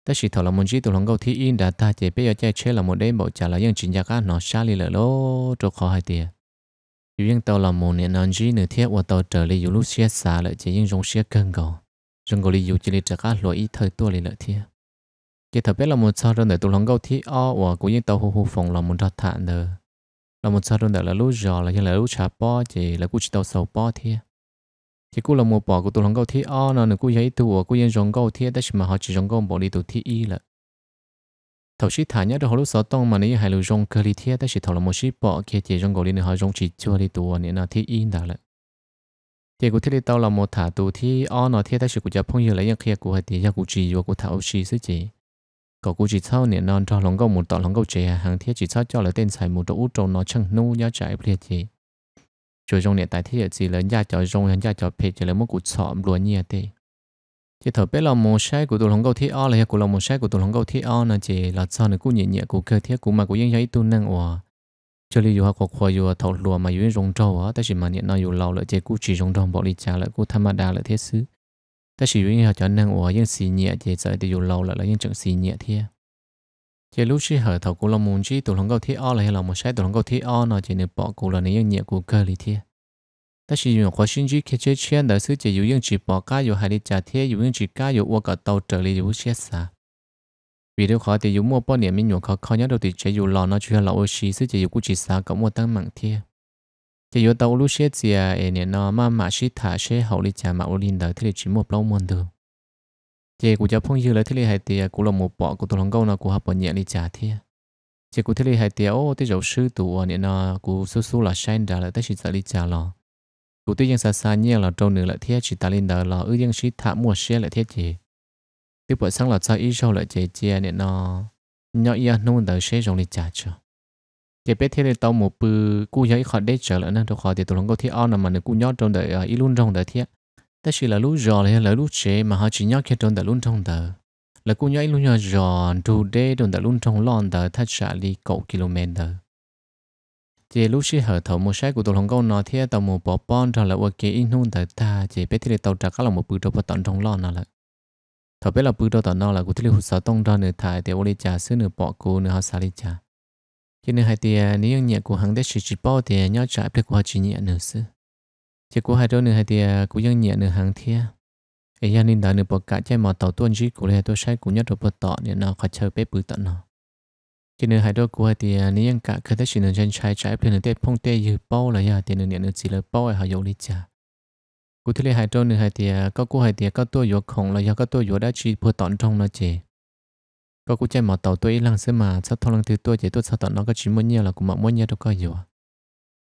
A: ta chỉ thầu là một chiếc tụ lòng cầu thi in đã ta chỉ biết giờ chạy chơi là một đêm bộ trả là những chuyện gia cá nó xa lì lỡ lô trộn khó hai tiền dù những tàu là một nền anh chỉ nửa thiết và tàu trở lại dù lúc xe xa lại chỉ những dòng xe cân cầu dòng cầu lì dù chỉ lì trả cá lỗi ít thời tua lì lỡ thiết chỉ thật biết là một sao đơn để tụ lòng cầu thi o và cũng những tàu hù hù phòng là một đợt thản nữa là một sao đơn để là lúc giờ là những là lúc trả po chỉ là cũng chỉ tàu sầu po thiết thì cô là một bỏ của tôi lòng câu thế o nó nữa cô giấy tôi cô yên rong câu thế đấy mà họ chỉ rong câu bỏ đi tôi thế y là thầu sĩ thả nhá được họ lúc sáu tông mà nếu hai lối rong cơ đi thế đấy chỉ thầu là một sĩ bỏ kia chỉ rong câu đi nữa họ rong chỉ chưa đi tôi nên là thế y đã là thì cô thế đi tao là một thả tôi thế o nó thế đấy chỉ cô chỉ phong như lấy những kia cô hay thì giờ cô chỉ vô cô thảo sĩ sẽ chỉ có cô chỉ sau nên non cho lòng câu một tọt lòng câu chế hàng thiết chỉ sau cho là tên xài một chỗ trâu nó chẳng nu nhớ chạy liền gì chỗ rong này tại thế chỉ lớn gia cho rong gia cho phe chỉ là một cụ sọ luôn nhẹ thế thì thở biết là một sai của tụi lòng câu thiết o là của là một sai của tụi lòng câu thiết o là chỉ là sao nữa cũng nhẹ nhẹ của cơ thiết của mà cũng những cái tu năng ủa cho lý dù học khoa dù thầu lùa mà dưới rong trâu á ta chỉ mà nhẹ nó dù lâu lại chỉ cũng chỉ rong trâu bỏ đi trả lại cũng tham đa lại thiết xứ ta chỉ dưới học cho năng ủa những xì nhẹ chỉ sợ thì dù lâu lại là những trận xì nhẹ thiết chỉ lúc chỉ hở thầu cũng là muốn chỉ tụi lòng cầu thi o là hay là một sai tụi lòng cầu thi o nó chỉ nên bỏ cụ là nếu nhẹ cụ cơ lý thi ta chỉ dùng khóa sinh chỉ khi chơi chuyện đời sự chỉ dùng những chỉ bỏ cá dùng hai đi trả thi dùng những chỉ cá dùng uo cả tàu trở lý dùng xét xa vì điều khó thì dùng mua bao niệm mình dùng khó khó nhất đầu thì chỉ dùng lò nó chưa là ô xí sự chỉ dùng cụ chỉ xa có một tăng mạng thi chỉ dùng tàu lúc xét gì à nè nó mà mà chỉ thả xí hậu đi trả mà ô linh đời thì chỉ mua bao môn đường chị cũng cho phong dư lấy thế này hay thì cũng là một bộ của tôi lòng câu nào cũng học ở nhẹ đi trả thiệt chị cũng thế này hay thì ô thế giáo sư tụ ở nhẹ nó cũng số số là sai đã lại tới chỉ trả đi trả lo cũng tuy nhiên xa xa nhẹ là trâu nữa lại thế chỉ ta lên đời là ư dân sĩ thả mua xe lại thế chị tiếp bữa sáng là sao ý sau lại chị chị ờ, nhẹ nó nhỏ ý nông đời sẽ rồng đi trả cho chị biết thế này tao một bự cú giấy khỏi để trở lại nên tôi khỏi thì tôi lòng câu thế ao nằm mà nếu cú nhót trong đời ờ, ý luôn trong đời thế ta chỉ là lúc giò hay là lúc chế mà họ chỉ nhắc cái đồn đã luôn trong tờ là cô nhảy lúc nhỏ giò đủ đê đồn đã luôn trong lon tờ thật trả đi cậu km chỉ lúc chỉ hở thầu một sách của tôi lòng có nó thì tàu một bỏ bon trong là ok in hôn tờ ta chỉ biết thì tàu trả các là một bự trâu bắt tận trong lon nào lại thầu biết là bự trâu tận nó là của tôi hút sáu tông ra nửa thải ô ôi trả xứ nửa bỏ cô nửa họ xả đi trả cho nên hai tiền nếu nhẹ của hàng đấy chỉ chỉ bao tiền à, nhau trả biết của họ chỉ nhẹ nửa xứ chỉ à, của hai đứa nữa tia cũng dân nhẹ nữa hàng thia à. ấy gia đình đó nữa bỏ cả chơi mò tàu tuôn chỉ của hai đứa sai của nhất rồi bỏ tọ nên nó khó chơi bếp bự tận nó chỉ nữa hai đôi của hai tia à, nếu dân cả cái thứ chỉ nữa chân trai trái bên nữa tết phong tết như bao là giờ tiền nữa nhẹ nữa chỉ là bao là họ dùng đi chả của thứ hai đứa nữa tia có của hai tia có tôi vừa khổng là do có tôi vừa đã chỉ bỏ tận trong nó chỉ có của chơi mò tàu tôi lăng xứ mà sao thằng lăng thứ tôi chỉ tôi sao tận nó có chỉ muốn nhiều là cũng mong muốn nhiều đâu có nhiều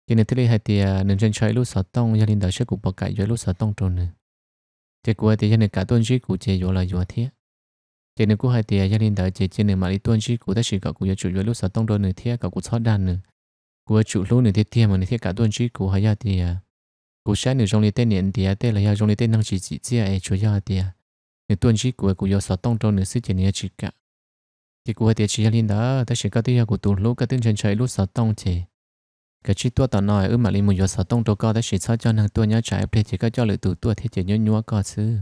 A: cho nên thế hai thì nên chân chơi lúc sáu tông gia đình đời sẽ cũng bỏ cải dưới lúc sáu tông trốn nữa thế của thì gia đình cả tuần trước của chế rồi là rồi thế cho nên cũng hay thì à, gia đình đời chị trên này mà đi tuần trước của ta chỉ có cũng chủ dưới lúc sáu tông trốn nè thế cả cũng sáu đàn nè của chủ lúc nè thế thế mà thế cả tuần trước của hay thì à, của sáng nè trong lịch tên niệm thì à, tết là trong lịch tên năng chỉ chỉ chỉ ai chủ gia thì nên tuần trước của cũng do sáu tông trốn nè sự chỉ này chỉ cả thì của thì chị gia đình đó ta chỉ có tiếng của tuần lúc cái tiếng chân chơi lúc sáu tông chị cái chi tua tao nói ư mà linh muốn vô sao tông đâu có đấy chỉ sao cho năng tua nhớ trái thì chỉ có cho lựa tụ tua thì chỉ nhớ nhúa có chứ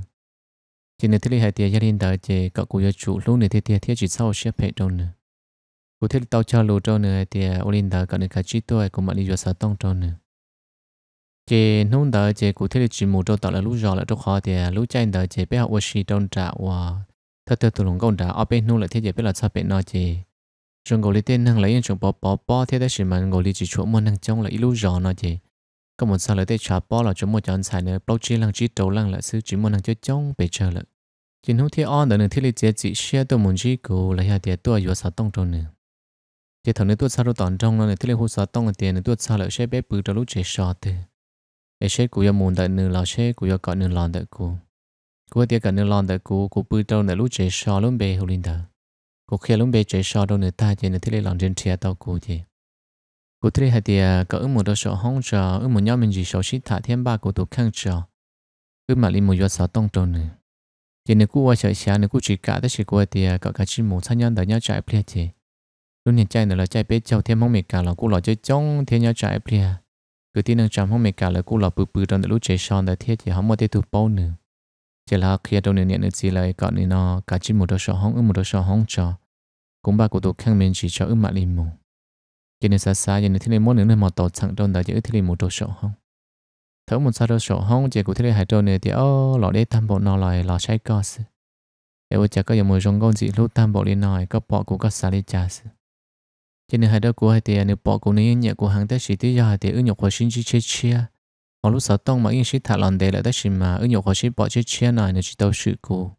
A: chỉ nếu thế hai tiền gia đình đời chỉ cậu cụ gia chủ luôn này thế tiền thế chỉ sau xếp hệ đâu nữa cụ thế tao cho lù đâu nữa thì ô linh đời cậu này cái chi tua cũng mà li vô sao tông đâu nữa chỉ nông đời chỉ cụ thế chỉ một đâu tao là lúc giỏi là đâu khó thì lúc chay đời chỉ biết học ô gì trong trả và thật thật tụi lùng công trả ở bên nông lại thế chỉ biết là sao bên nó chỉ chúng gọi lý tên năng lấy chúng bỏ bỏ bỏ thế đấy chỉ mình gọi lý chỉ chỗ muốn năng chống là ít lúc rõ nó gì có một sao lấy tên trả bỏ là chúng một chọn xài nữa bao chi năng chỉ đầu năng là sư chỉ muốn năng chơi chống bị chờ lợ chỉ hữu thế on nữa thiết lý chỉ chỉ xe tôi muốn chỉ cố lấy hai tiền tôi vừa sao tông trong nữa chỉ thằng nữa tôi sao đâu trong nó nữa thiết lý hồ sao tông tiền nữa tôi sao lại xe bé bự trong lúc chế sợ thế ai xe của giờ muốn tại nữa là xe của giờ cọ nữa lòn tại cô cô tiền cả nữa lòn tại cô cô bự trong nữa lúc chỉ sợ luôn bề hồ linh thờ cô khi lúc bé chơi sò đâu nữa ta chơi nữa thế này lòng trên trẻ tao cô chị cô thấy hai tia có ứng một đôi sò hông sò ứng một nhóm mình chỉ sò xít thả thêm ba cô tụ khăn sò ứng mà lên một giọt sò tông tròn nữa chỉ nữa cô qua chơi xả nữa cô chỉ cả tới chỉ qua tia có cả chỉ một thanh nhân đã nhau chạy plea chị lúc này chạy nữa là chạy bé cháu thêm không mệt cả là cô lo chơi chống thêm nhau chạy plea cứ tin rằng chăm không mệt cả là cô lo bự bự trong lúc chơi sòn đã thiết chỉ không một thể tụ bao nữa chỉ là khi đầu nữa nhận được gì lại còn nó cả chỉ một đôi sò hông ứng một đôi sò hông cho cũng ba của tổ khăn mình chỉ cho ước mạ lì mù cho nên xa xa nên thế này mỗi nữa mà tổ chẳng đâu đã giữ thế này một đồ sổ không thấu một sao đồ sổ không chỉ của thế này hai đồ này thì ô lọ đế tham bộ nó lại lọ sai co sự để bây giờ có dòng người trong công dị lúc tham bộ đi nói có bỏ của có xa đi cha sự cho nên hai đồ của hai tiền nếu bỏ của này nhẹ của hàng tết chỉ tí do hai tiền ứng nhục của sinh chi chia chia họ lúc sáu tông mà yên sĩ thả lòn để lại tết chỉ mà ứng nhục của sinh bỏ chia chia này nên chỉ đâu sự của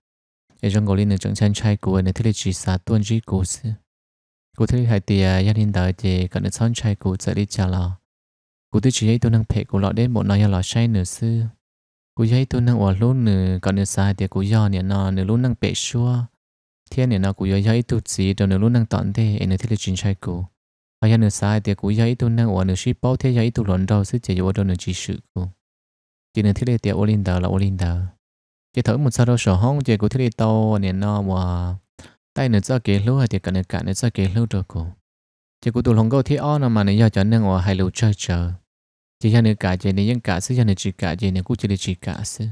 A: để trong gọi là chẳng chăn trai của nên thế là chỉ sa tuân chỉ của sự của thế hai tia gia đình đời thì cần được son trai của sẽ đi chờ lò của thế chỉ ấy tôi năng phe của lọ đến một nhà lọ sai nửa sư của ấy tôi năng ở luôn nửa còn nửa sai thì của do nè nó nửa luôn năng phe xua thiên nè nó của do ấy tôi chỉ rồi nửa luôn năng tận thế nên thế là chính trai của hay nhà nửa sai thì của ấy tôi năng ở nửa ship bao thế ấy tôi lọn đâu sư chỉ ở đâu nửa chỉ sự của chỉ nửa thế là tia ô linh đời là ô linh đời chỉ thử một sao đâu sổ hông chỉ có thiết đi tàu nên nó mà tay nữa cho kỹ lưu hay chỉ cần cả nữa cho kỹ lưu được cô chỉ có tụi lòng câu thiết on mà nè giờ cho nên ở hai lưu chơi chờ chỉ cho nên cả chỉ nên những cả sẽ cho nên chỉ cả chỉ nên cũng chỉ được chỉ cả sẽ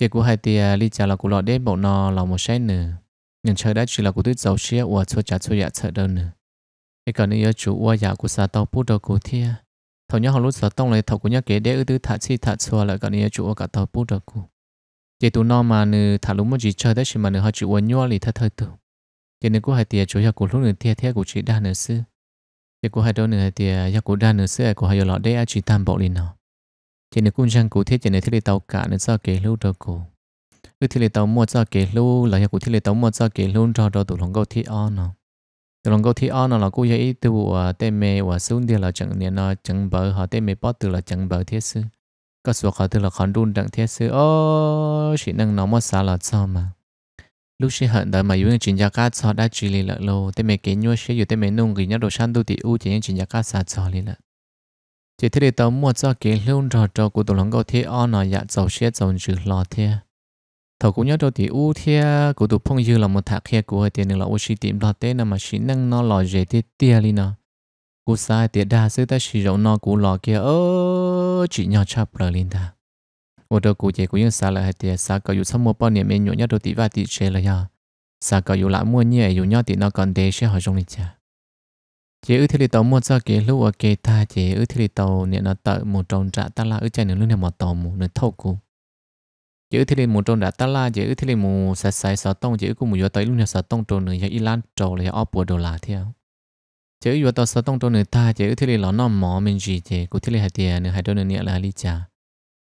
A: chỉ có hai tia lý trả là của lọ đến bộ nó là một sai nữa nhưng chơi đã chỉ là của tuyết dầu xia và cho trả cho giả dạ sợ đâu nữa cái cần nữa chủ và giả dạ của sao tàu bút đầu của thiết thầu nhau họ lúc sợ tông lại thầu của nhau kế để ư tứ thả chi thả xua lại cần nữa chủ và cả tàu bút đầu của chị tụi nó mà nữ thả lúc mà chị chơi đấy chỉ mà nữ họ chịu uốn nhau thì thật thật tụ chị nữ cô hai tiệt chỗ nhà của lúc nữ tiệt tiệt của chị đa nữ sư chị cô hai đôi nữ hai tiệt nhà của đa nữ sư của hai lọ đấy chị tam bộ lì nó chị nữ cũng chẳng cụ thiết chị nữ thiết lì tàu cả nữ sao kể lâu đâu cô lúc thiết lì tàu mua sao kể lâu là nhà của thiết lì tàu mua sao kể lâu cho đó tụi lòng câu thiết on nó tụi lòng câu thiết on nó là cô dạy tụ à, tên mẹ và xuống đi là chẳng niệm nó chẳng bờ họ tên mẹ bỏ từ là chẳng bờ thiết sư ก็สวเขาตัวละครดุนดังเทียซื้อโอ้ชินังน้องมอสาหลอดซอมา lúc sinh hận đời mà dùng chuyện gia cát sao đã chỉ lì lợn lô tên mẹ kiến nhua sẽ dùng tên mẹ nung gửi nhớ đồ săn đu tị u chỉ những chuyện gia cát sao lì lợn chỉ thế để tớ mua cho kế lưu trò trò của tổ lòng câu thế o nó dạ dầu xe dầu chữ lò thầu cũng nhớ đồ tị u thế của tổ phong dư là một thạc kia của tiền là u sĩ tìm thế nằm mà sĩ năng nó lò dễ thế tia lì nó cú sai tiệt đa sư ta sĩ rộng nó cú lò kia ơ chỉ nhỏ cho bờ lên ta ô tô cụ chế của những xa là hệ tiền xã có dù sắm mua bao niệm nhỏ nhất đôi tỷ và tỷ chế là nhau xã có dù lại mua nhẹ dù nhỏ tỷ nó còn đề sẽ hỏi trong lịch cha chế ư thị li tàu mua cho kế lúc ở kế ta chế ư thị li tàu niệm nó tự một trồng trạ ta là ư chạy nướng lúc này một tàu một nơi thâu cụ chế ư thị li một trồng trạ ta là chế ư thị li một sạch sạch sáu tông chế ư cũng một giờ tới lúc này sáu tông trồng nửa giờ ilan trầu là ở bùa đồ là theo chứ vừa tao sợ tông tôi nữa ta chứ thế này là nó mỏ mình gì chứ cụ thế này hai tiền nữa hai đôi nữa nhẹ là lý trả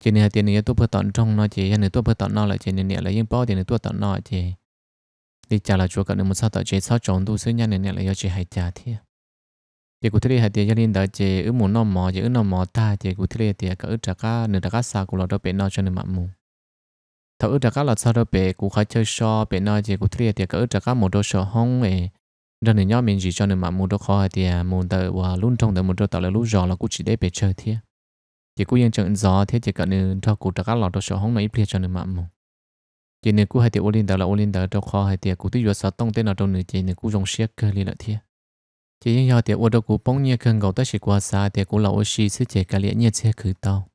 A: chứ này hai tiền nữa tôi phải tận trong nó chứ nữa tôi phải tận nó lại chứ nữa nhẹ là yên bao tiền nữa tôi tận nó chứ lý trả là chúa cả nữa một sao tao chứ sao chọn tôi ซื้อ nhà nữa nhẹ là do chứ hai trả thế chứ cụ thế này hai tiền cho nên đó chứ ứ muốn nó mỏ chứ ứ nó mỏ ta chứ cụ thế này tiền cả ứ trả cá nửa trả cá sao cụ là đó bên nó cho nửa mặn mùng thấu ứ trả cá là sao đó bên cụ khai chơi so bên nó chứ cụ thế này tiền cả ứ trả cá một đôi so hông về đó này nhóm mình chỉ cho nên mà mua đồ khó thì muốn tự và luôn trong đó muốn đồ tạo là lúc gió là cũng chỉ để bề trời thế chỉ cũng yên chẳng gió thế chỉ cần nên cho cụ các lọt đồ sổ hóng này bia cho nên mà mua chỉ nên cũng hay thì ôn lên đó là ôn lên đó khó hay thì cũng tự do sao tông tên nào trong này chỉ nên cũng dùng xe cơ liên là thế chỉ những giờ thì ôn đồ cũng bóng nhẹ cần gạo tới chỉ qua xa thì cũng là ôn sẽ chỉ cả liên nhẹ xe khử tao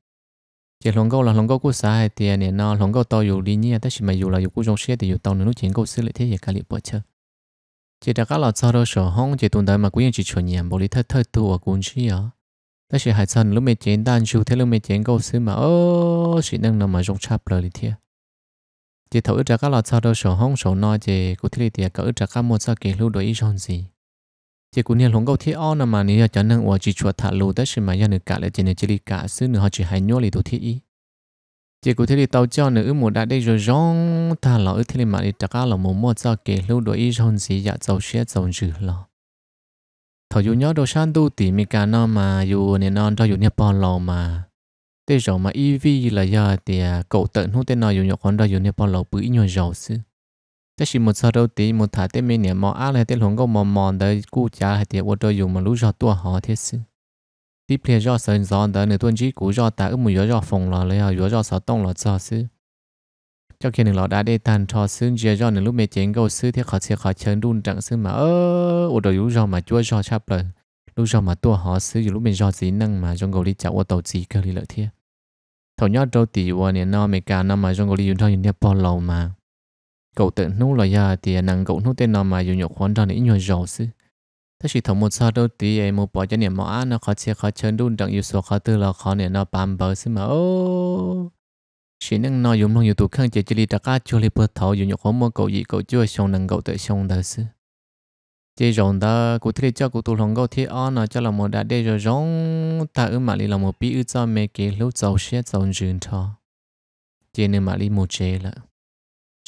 A: chỉ lòng câu là lòng câu của xa hay thì nè nó lòng câu tao dù đi nhẹ tới chỉ mà dù là dù cũng dùng xiết thì dù tao nữa nó chỉ câu xí lại thế chỉ cả liên bớt chơi chỉ đã các lọ sau đó sổ hông chỉ tồn tại mà cũng chỉ chuẩn nhầm bồi lý thất thất tu ở cuốn chi à ta chỉ hải sản lúc mẹ chén đan chu thế lúc mẹ chén câu xứ mà ô chỉ nâng nằm mà rong chạp lời lý thiệt chỉ thấu ra các lọ sau đó sổ hông sổ nói chỉ cụ thể lý thiệt cả ra các một sao kỳ lưu đối ý chọn gì chỉ cụ niên lồng câu thiệt on mà nếu cho nâng ở chỉ chuột thả lưu ta chỉ mà ra được cả lại chỉ nên chỉ lý cả xứ nữa họ chỉ hay nhô lý đồ ý chỉ có thể thì tàu cho nữ một đã đây rồi rong ta lỡ thế thì mà đi chắc là một mua cho kể lưu đổi rong gì dạ dầu xe dầu dữ lo thầu dù nhớ đồ sáng tu tỉ mi cả nó mà dù nè non cho dù nè bò lò mà thế rồi mà ev là giờ thì cậu tận hút tên nào dù nhọ con đó dù nè bò lò bự nhồi dầu sư thế chỉ một sau đầu tí một thả tên mình nè mò á là tên hùng có mò mòn đấy cú cha hay thì ô tô dùng mà lú giọt tua họ thế sư tí phe do sơn gió đó nửa tuần chỉ cú do ta ước mùi do phòng là lấy hào do sáu tông là cho sư cho khi nửa đã để tàn cho sư giờ do nửa lúc mẹ chén câu sư thì khó sẽ khó chấn đun trắng sư mà ơ ô đồ yếu do mà chúa do chắp lời lúc do mà tua họ sư dù lúc mình do dĩ năng mà trong cầu đi chạo ô tàu gì cơ đi lợi thiệt thầu nhót đầu tỷ và nè nó mẹ cả nó mà trong cầu đi dùng cho những nếp bò lầu mà cậu tự nô là giờ thì năng cậu nô tên nó mà dùng nhọc khoan cho những nhiều giàu sư ถ้าชีถมดซาดูตีไอมูปอจะเนี่ยมออานะขอเชียขอเชิญดุนดังอยู่สัวขอตือเราขอเนี่ยนอปามเบอร์ซึ่งมาโอ้ชีนั่งนอยุ่มลงอยู่ตัวเครื่องเจจิลีตะก้าจุลีเปิดเถาอยู่หยกหัวมัวเกาหยีเกาจ้วยชงนังเกาเตะชงเดอซึเจรองดากูที่เจ้ากูตัวหลงเกาที่อ้อนนะเจ้าละมัวดาเดจรองตาอึมาลีละมัวปีอึจ้าเมเกลูเจ้าเชียเจ้าจืนทอเจนึมาลีมูเจละ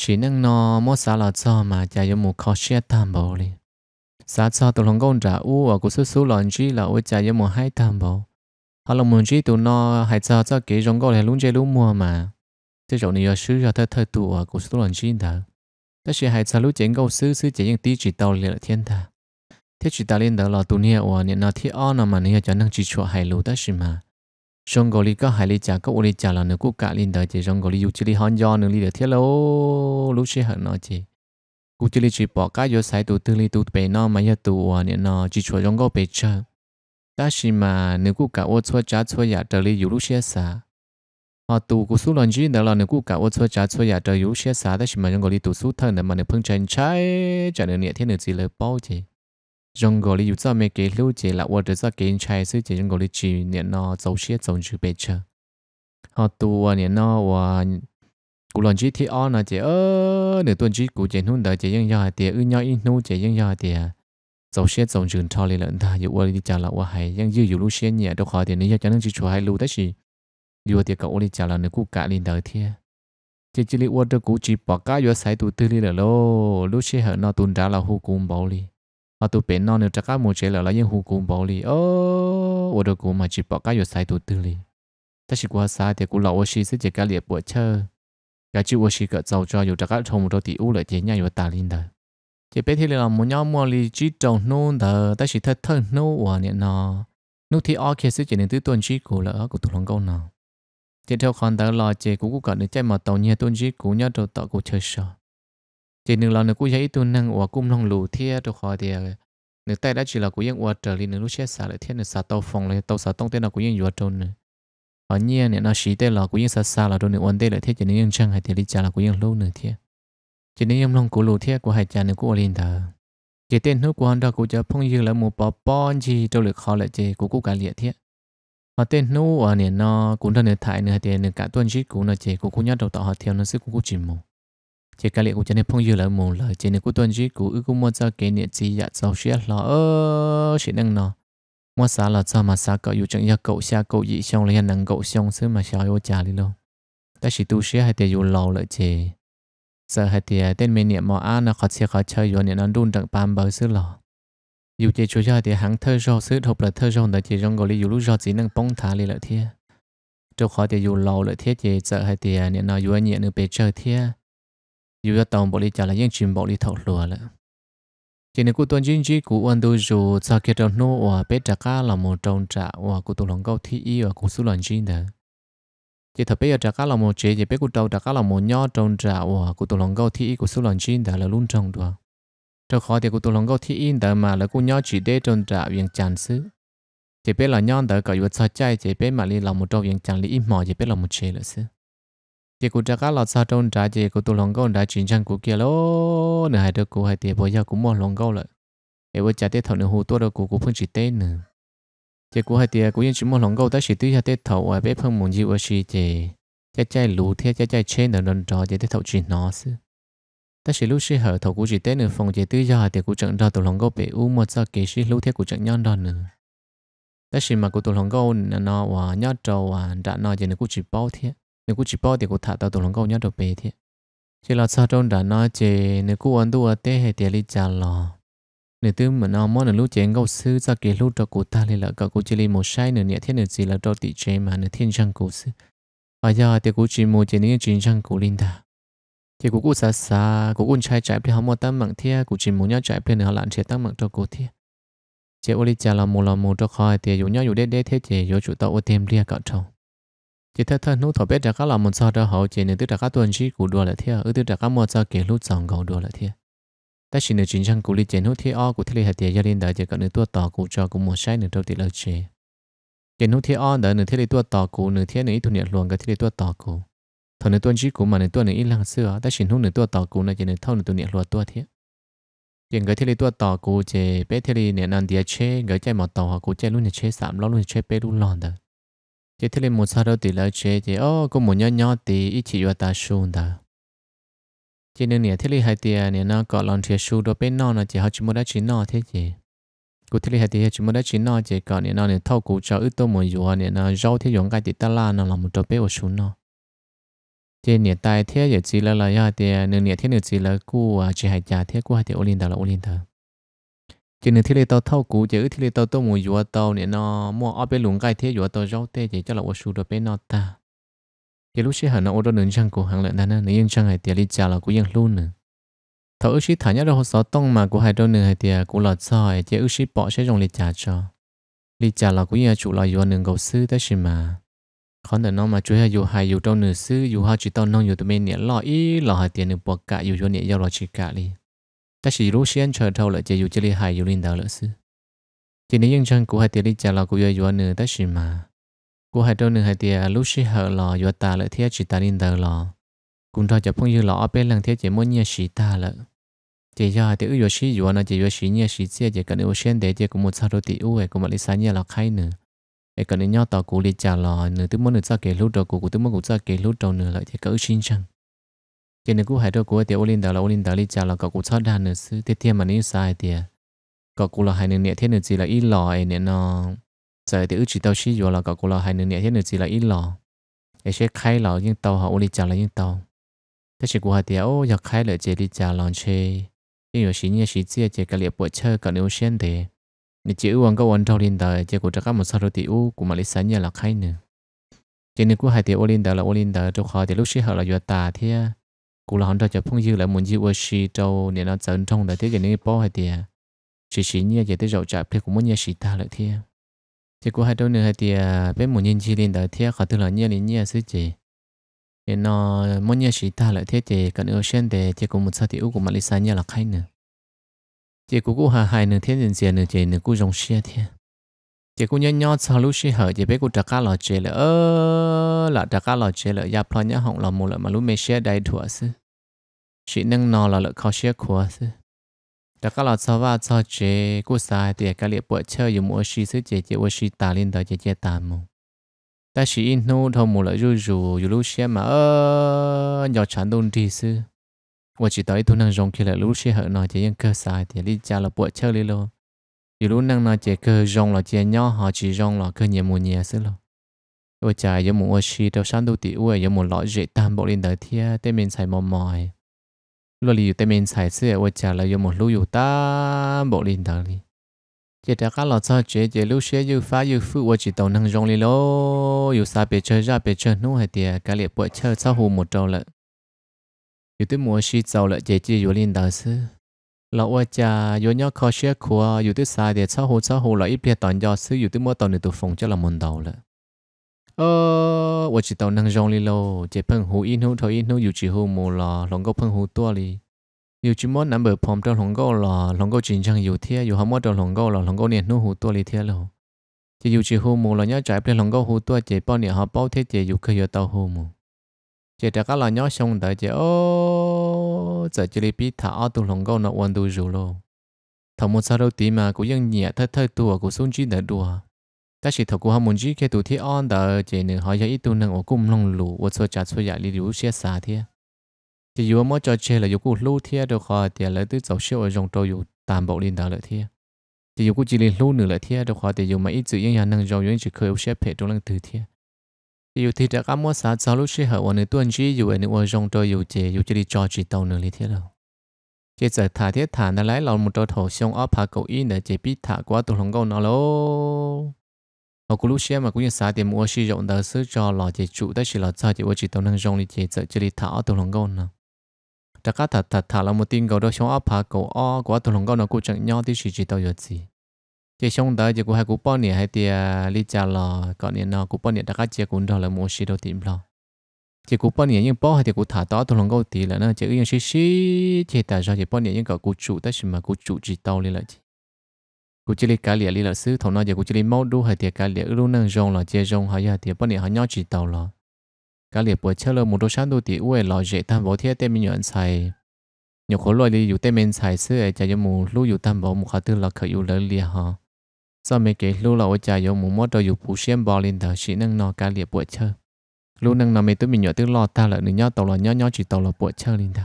A: ชีนั่งนอมัวสาลาจ้ามาจะยมูเขาเชียตามเบาเลย sa sa tụi lòng công trả u và cũng số số lòng chỉ là ôi cha với một hai thằng bảo họ lòng muốn chỉ tụi nó hay sao cho kỹ trong gọi là luôn chơi luôn mua mà thế rồi này sứ ra thay thay tụi và cũng số lòng chỉ thằng tất nhiên hay sao lúc chạy câu sứ sứ chạy những tí chỉ tàu liền thiên thà thế chỉ ta lên đó là tụi nha và nhận nó thiết on mà nha cho năng chỉ chua hay lú tất nhiên mà trong gọi lý có hai lý trả có ô lý trả là nước quốc cả lên đó chỉ trong gọi lý dụ chỉ lý hòn do nữa lý được thiết lâu lu sẽ hận nó chỉ bỏ mà nó chỉ cho chúng กูจะลีจีปอก้าโยสายตัวตื่นลีตัวไปนอมายตัวเนี่ยนอจีชัวจงก็ไปเจอแต่ชิมาเนื้อกูกะว่าชัวจ้าชัวอยากเจอลีอยู่ลูเชียสา họ tù cú số lần chỉ đó là nếu cú cả ô chơi trả chơi giả trời yếu xe sa? đó chỉ mà chúng trong đi tù số thân mà nếu phương chân trái trả nên nhẹ thế nó chỉ là bao chỉ trong gọi yếu cho mấy cái lưu chỉ là ô chơi cho cái trái sự chỉ trong gọi chỉ nhẹ nó giàu xe giàu chữ bề chờ họ tù nhẹ nó và cú lần chỉ thì on là chỉ ơ nửa tuần chỉ cú chỉ nôn đời chỉ dân già thì ư nhau in nô chỉ dân già thì dầu xe dầu trường thao lên lợn ta dụ đi chào là qua hay dân dư dụ lúc xe nhẹ đâu khó thì nếu cho nên chỉ chùa hay lưu tới gì dụ thì cậu đi chào là nửa cú cả lên đời thì chỉ chỉ li qua được cú chỉ bỏ cá dụ sai tụ tư li là lô lúc xe hở nó tuần ra là hú cùm bảo li họ tụ bén nó nửa trắc cả một chế là là dân hú cùm bảo li ô ô được cú mà chỉ bỏ cá dụ sai tụ tư li ta chỉ qua xa thì cú lão sĩ sẽ chỉ cả liệp bữa chơi cái chữ oshi cái dầu cho dù các trong một tí u lại thì nhau ta linh đó chỉ biết thì là một nhóm mua li chỉ trồng nô đó ta chỉ thật thân nô và nè nó nô thì ở kia sẽ chỉ nên tự tuân chỉ của là của thủ lòng câu nào chỉ theo khoản đó là chỉ cũng cũng cần để chạy mà tàu nhẹ tuân chỉ cố nhớ đầu tàu của chơi sợ chỉ nên là nó cũng dễ tuân năng và cung lòng lù thia trâu khỏi thì nếu tay đã chỉ là của những vật trở lên nếu lúc chết xả lại thiên là xả tàu phòng lại tàu xả tông tên là của những vật trôn nữa ở nhà này nó xí tê là cũng như xa xa là đôi nè ổn tê là thế cho nên yên chẳng hay thì lý trả là cũng yên lâu nữa thế cho nên em lòng của lâu thế của hai cha nè của liền thờ chỉ tên nước của anh đó cũng cho phong như là một bó bon gì trong lực khó lại chế của cụ cả liệt thế mà tên nô ở này nó cũng đang nửa thải nửa tiền nửa cả tuần chít cũng nó chế cũng cũng nhát đầu tỏ họ theo nó sức cũng cũng chìm mù chế cả liệt cũng cho nên phong như là một lời chế nửa của tuần chít cũng ước cũng muốn cho cái nè chỉ dạ giàu xia là ơ chỉ năng nó mà xá là cho mà xá cậu yêu chẳng yêu cậu xa cậu dị xong lấy năng cậu xong xứ mà xáo yêu trả đi luôn ta chỉ tu sĩ hay tiền yêu lâu lợi chế sợ hay tiền tên mình niệm mà ăn là khó chia khó chơi rồi niệm nó đun đặng bàn bờ xứ lò yêu chế chủ cho thì hắn thơ rau xứ hộp là thơ rau đã chỉ trong gọi là yêu lúc rau chỉ năng bông thả li lợi thiê cho khó tiền yêu lâu lợi thiê chế sợ hay tiền niệm nó yêu niệm được bề chơi thiê yêu cho tổng bộ đi trả là những chuyện bộ đi thầu lùa lợi chỉ nên cụ tuân chính chỉ cụ ăn đồ dù cha kia trong nô và bé trả cá là một trong trả và cụ tổ lòng câu thi y và cụ số lần chính đó chỉ thật bé trả cá là một chế chỉ bé cụ đầu trả cá là một nhỏ trong trả và cụ tổ lòng câu thi y cụ số lần chính đó là luôn trong đó cho khó thì cụ tổ lòng câu thi y đó mà là cụ nhỏ chỉ để trong trả viện chán xứ chỉ bé là nhỏ đó cả vừa cha trai chỉ bé mà li là một trong viện chán li ít mỏ chỉ bé là một chế là xứ chị cụ trả cá lọt sao trong trả chị cụ tụ lòng câu đã chuyển sang cụ kia lô nửa hai đứa cụ hai tiền bây giờ cũng mua lòng câu lại em bây trả tết thầu nửa hồ tua đâu cụ cũng phân chỉ tên nữa chị cụ hai tiền cũng yên chỉ mua lòng câu tới chỉ tuy hai tết thầu ở bếp hơn muốn gì ở chỉ chị chạy chạy lú thế chạy chạy trên ở lần trò chị tết thầu chỉ nó xứ ta chỉ lúc xí hở thầu cụ chỉ tên nữa phòng chị tuy giờ hai tiền cụ trận ra tụ lòng câu bị u một sao kỳ xí lú thế cụ trận nhon đó nữa ta chỉ mà cụ tụ lòng câu nó và nhát trâu và đã nói gì nó cụ chỉ bao thế nếu cô chỉ bao thì cô thả tao tụi lòng câu nhớ được bề thế chỉ là sao trong đã nói chị nếu cô ăn đua tê hệ tiền đi trả lò nếu tư mà nó món là lúc chị ngâu sư ra kỳ lúc đó cô ta thì là cả cô chỉ lấy một sai nữa nhẹ thế nửa gì là cho tỷ chế mà nửa thiên chẳng cô sư bây giờ thì cô chỉ một chỉ những chuyện trang cô linh ta thì cô cô xa xa cô con chạy trái thì họ mua tấm mạng thế cô chỉ muốn nhớ chạy thì họ lặn chế tăng mạng cho cô thế chỉ ô lý trả là một là một cho khỏi thì dù nhớ dù đế đế thế chỉ dù chủ tàu ô thêm lia cả chồng chỉ thấy thân nút thọ biết ra các là một sao đó hậu chỉ nên tức là các tuần chỉ của đua lại thế ở tức là các một sao kể lúc dòng gầu đua lại thế ta chỉ nên chính trang của lý chỉ nút thế o của thế lý hạt tiền gia đình đại chỉ cần nửa tua tỏ của cho của một sai nửa đầu tiên lợi chế chỉ nút thế o đã nửa thế lý tua tỏ của nửa thế nửa ít thu nhận luôn cái thế lý tua tỏ của thổ nửa tuần chỉ của mà nửa tuần nửa ít lăng xưa ta chỉ nút nửa tua tỏ của nửa chỉ nửa thâu nửa tu nhận luôn tua thế chuyện cái thế lý tua tỏ của chỉ bé thế lý nửa nàn địa chế cái chạy một tàu hoặc của chạy luôn nhà chế sạm lo luôn chế bé luôn lòn đó thì thế lên một sao đâu thì là chế thì ô có một nhỏ nhỏ thì ít chỉ vào ta xuống ta chỉ nên nè thế lên hai tiền nè nó có lòng thì xuống đó bên nó nó chỉ học chỉ muốn đã chỉ nó thế gì cụ thế lên hai tiền chỉ muốn đã chỉ nó chỉ còn nè nó nên thâu cụ cho ít tôi một dù nè nó rau thế dùng cái thì ta là nó làm một trò bé ở xuống nọ chỉ nhà tài thế giờ chỉ là là hai tia nè nè thế nè chỉ là cụ à, chỉ hai cha thế cụ hai tiền ô linh ta là ô linh cho nên thì lấy tàu thâu cũ chứ thì lấy tàu tôi mua dùa tàu nè nó mua ở bên luồng gai thế dùa tàu rau tê chỉ cho là ô được bên nó ta cái lúc xí hẳn nó ô đó nướng chăng của hàng lợn đàn nè yên chăng hay tiền đi chả là của yên luôn nè thầu ước xí thả nhát đâu sáu tông mà của hai đâu nè hay tiền của lọt sỏi chỉ ước xí bỏ sẽ dùng lịch trả cho lịch trả là của yên chủ là dùa nướng gầu sư tới xí mà khó đàn nó mà chú hay dù hay dù đâu nửa sư dù hai chỉ tao nông dù tụi mình nè lo ý lo hai tiền nửa bỏ cả dù cho nè yêu lo chỉ cả đi lúc thâu lợi lợi chỉ chỉ chỉ yêu yêu hại linh đạo của của hai lý là 但是路线车头了，就有这里还有领导了是。今天用上古海地里家老古要有呢，但是嘛，古海州呢海地路是好了，有大了贴起大领导了，共同就朋友老阿伯两贴节目也是大了。chỉ cho thì ưu sĩ dù nó chỉ ưu sĩ chỉ nhé sĩ chia chỉ chỉ cần ưu sen để chỉ cũng một sao đôi tỷ ưu ấy cũng một lý sáng nhé là khai nữa ấy cần nhau tàu của lý trả là nữa tức muốn được ra kể lúc đầu của cũng tức muốn cũng ra kể lúc đầu nữa lợi thì cỡ xin chăng cái này cũng hay cho của thì olin đó là olin đó đi chào là cậu cũng chót đàn nữa sư thế thiên mà nếu sai thì cậu cũng là hai nửa nhẹ thiên nữa chỉ là ít lò ấy nên nó giờ thì ước chỉ tao xí rồi là cậu cũng là hai nửa nhẹ thiên nữa chỉ là ít lò ấy e sẽ khai lò nhưng tàu họ olin chào là nhưng tàu thế chỉ của hai thì ô giờ khai lại chỉ đi chào lon chê nhưng rồi xí nhẹ xí chia chỉ cái liệp bộ chơi cậu nếu xuyên thì nếu chỉ uống cái uống thâu lên đời chỉ của cho các một sao rồi thì u cũng mà lấy sáng nhà là khai nữa chỉ nên của hai thì olin đó là olin đó cho họ thì lúc xí họ là vừa tà thế cụ là hòn trò chợ phong dư lại muốn dư ở xì trâu nên nó tấn trong là thế cái này bỏ hay tiề xì xì nhia giờ tới rậu chạp thì cũng muốn nhia xì ta lại thế thì cụ hai đâu nữa hay tiề bên muốn nhìn chi lên đời thế khả tư là nhia lên nhia xứ nên nó muốn nhia xì ta lại thế thì cần ở xem để thì cũng một sao thì ú cũng mà lisa nhia là khai nữa thì cụ cụ hà hai nữa thế nên gì nữa chị nữa cụ rong xia thế chị cũng nhớ nhớ sau lúc xí hở chị biết cô trả cá lò chè là ơ là trả cá lò chè là ya dạ, plo nhớ họng là một là mà lúc mê xe đầy thua xứ chỉ nâng nó là lợi khó xế khóa sư. Đã các lọ cho vào cho chế cú sai thì các liệt bộ chơi dùng ô xí sư chế chế ô xí tà lên tới chế chế tà mù. Ta chỉ in nô thông mù lợi rù rù dù lúc xế mà ơ nhỏ chán đôn đi sư. Ô chỉ tới thu năng rong kia là lúc xế hở nó chế yên cơ sai thì đi cha là bộ chơi lì lô. Dù lúc năng nó chế cơ rong là chế nhỏ họ chỉ rong là cơ nhẹ mù nhẹ sư lô ôi trời giờ muốn ôi chi đâu sáng đâu tí ôi giờ muốn lõi dễ tam bộ lên tới thì tên mình xài mò mòi lo li te men sai se wo cha la yo mo lu yu ta bo lin da li che ta ka lo cha che che lu she yu fa yu fu wo chi tong nang jong li lo yu sa pe che ja pe che nu he tia ka le po che cha hu mo tau la yu te mo shi chau la che chi yu lin da se lo wo cha yo nyo kho she kho yu te sa de cha hu cha hu lo i pe ton yo se yu te mo ton ni tu phong cha la mon dau la ờ 我知道能用哩咯，这喷壶因后头因后有几后无啦，龙哥喷壶多哩，有几么南北旁到龙哥啦，龙哥经常有贴，有好么到龙哥啦，龙哥年后壶多哩贴咯，这有几后无啦，伢在不龙哥壶多，这半年哈包贴这有可有到后么？这大家啦伢想的这哦，在这里比他阿杜龙哥那温度热咯，头么啥都低嘛，古样热太太多，古松鸡得多。ta chỉ thuộc của hông chỉ cái tụ thi on đó chỉ nên họ cho ít tu năng ở cùng lòng lù ở chỗ chặt chỗ giải lý liu xe xa thế chỉ yếu mỗi cho chơi là yếu cụ lù thế đâu khó thì là tự dọc xe ở trong trâu yếu tạm bộ liên đó lại thế chỉ yếu cụ chỉ lên lù nữa lại thế đâu khó thì yếu mà ít chữ yên nhà năng rồi yếu chỉ khơi xe phe trong lăng từ thế chỉ yếu thì đã cả mỗi sáng sau lúc xe hở ở nơi tuần chỉ yếu ở nơi ở trong trâu yếu chỉ yếu chỉ đi cho chỉ tàu nữa lợi thế đâu chỉ giờ thả thiết thả nó lấy lòng một trò thổ xong áp hạ cậu in để chỉ biết thả qua tụ lòng câu nó lô ở cú lúc mà cũng như xã tiệm mua sử dụng đó sứ cho lò chế trụ đó chỉ là sao chỉ có chỉ tàu năng dùng để chế trợ chỉ đi thảo tàu lòng gôn nào đặc cá thật thật thả là một tin cầu đó xong áp hạ cầu o của tàu lòng gôn nó cũng chẳng nhau thì chỉ chỉ tàu giờ gì chế xong đó chỉ có hai cú bao nhiêu hai tia đi trả lò còn nhiêu nào cú bao nhiêu đặc cá chế cũng đó là mua sử dụng tiền lò Chế cú bao nhiêu nhưng bao hai tia cú thả đó tàu lòng gôn thì là nó chỉ ứng xí xí chế tại sao chỉ bao nhiêu nhưng cầu cú trụ đó chỉ mà cú trụ chỉ tàu lên lại chỉ cú chỉ cá lìa lì là xứ thầu nói giờ cú chỉ máu đu hai tiệt cá lìa luôn năng rong là chơi rong hai giờ tiệt bọn này họ nhau chỉ tàu là cá lìa buổi chơi là một đôi sáng đôi tiệt uể e lo dễ tham vào thiết tên mình nhận xài nhiều khổ loại đi dù tên mình xài xứ ấy chạy mù lu dù tham vào một khả tư là khởi yêu lớn lìa họ sau mấy cái lu là ở chạy giống mù mất đầu dù phụ xem bò lên thở sĩ năng nọ cá lìa buổi chơi lu năng nọ mấy tụi mình nhận tức lo ta là nữa nhau tàu là nhau nhau chỉ tàu là buổi chơi lên thở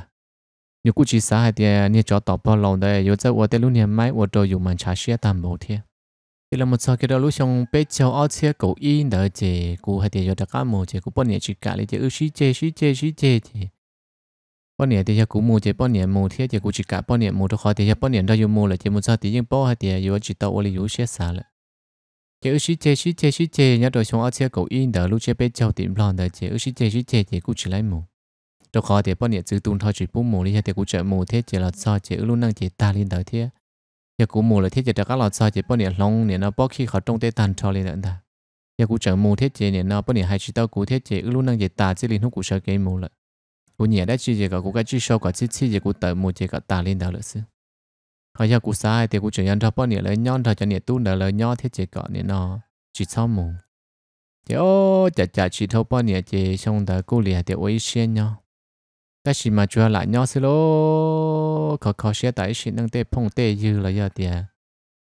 A: nhiều cú chỉ xã hay thì nhiều chỗ tàu bao lâu đấy rồi chỗ ở đây luôn nhà máy ở đâu dùng mình trả xe tạm bộ thế thì là một số cái đó lúc xong bé cháu ở xe cậu in đỡ chị cú hay thì nhiều đặc cám một chị cú bao nhiêu chị cả lấy chị ư xí chê xí chê xí chê chị bao nhiêu thì giờ cú mua chị bao nhiêu mua thế chị cú chỉ cả bao nhiêu mua được khỏi thì giờ bao nhiêu đâu dùng mua là chị một số thì những bao hay thì nhiều chị tàu ở đây dùng xe xa lại chị ư xí chê xí chê xí chê nhớ rồi xong ở xe cậu in đỡ lúc chị bé cháu tìm lòng đỡ chị ư xí chê xí chê chị cú chỉ lấy mua cho khó thì bọn nhẹ chữ tuôn thôi chỉ bốn mù đi thì cũng chợ mù thế chỉ là sao chỉ luôn năng chỉ ta lên đời thế thì cũng mù là thế chỉ đã các lọ sao chỉ bọn nhẹ long nhẹ nó bóc khi khó trong tê tàn cho lên đời ta thì cũng chợ mù thế chỉ nhẹ nó bọn nhẹ hai chỉ tao cũng thế chỉ luôn năng chỉ ta chỉ lên hút cũng sợ cái mù lợ cũng nhẹ đã chỉ chỉ cả cũng cái chỉ sau cả chỉ chỉ chỉ cũng tự mù chỉ cả ta lên đời lợ xứ họ giờ cũng sai thì cũng chỉ nhận cho bọn nhẹ lời nhon thôi cho nhẹ tuôn đời lời nhon thế chỉ cả nhẹ nó chỉ sau mù thì ô chả chả chỉ thâu bọn nhẹ chỉ xong đời cô liền thì ôi xuyên nhau แต่สิมาจัวหลายยอสิโลขอขอเสียแต่สินั่งเต้พงเต้ยือเลยยอเตีย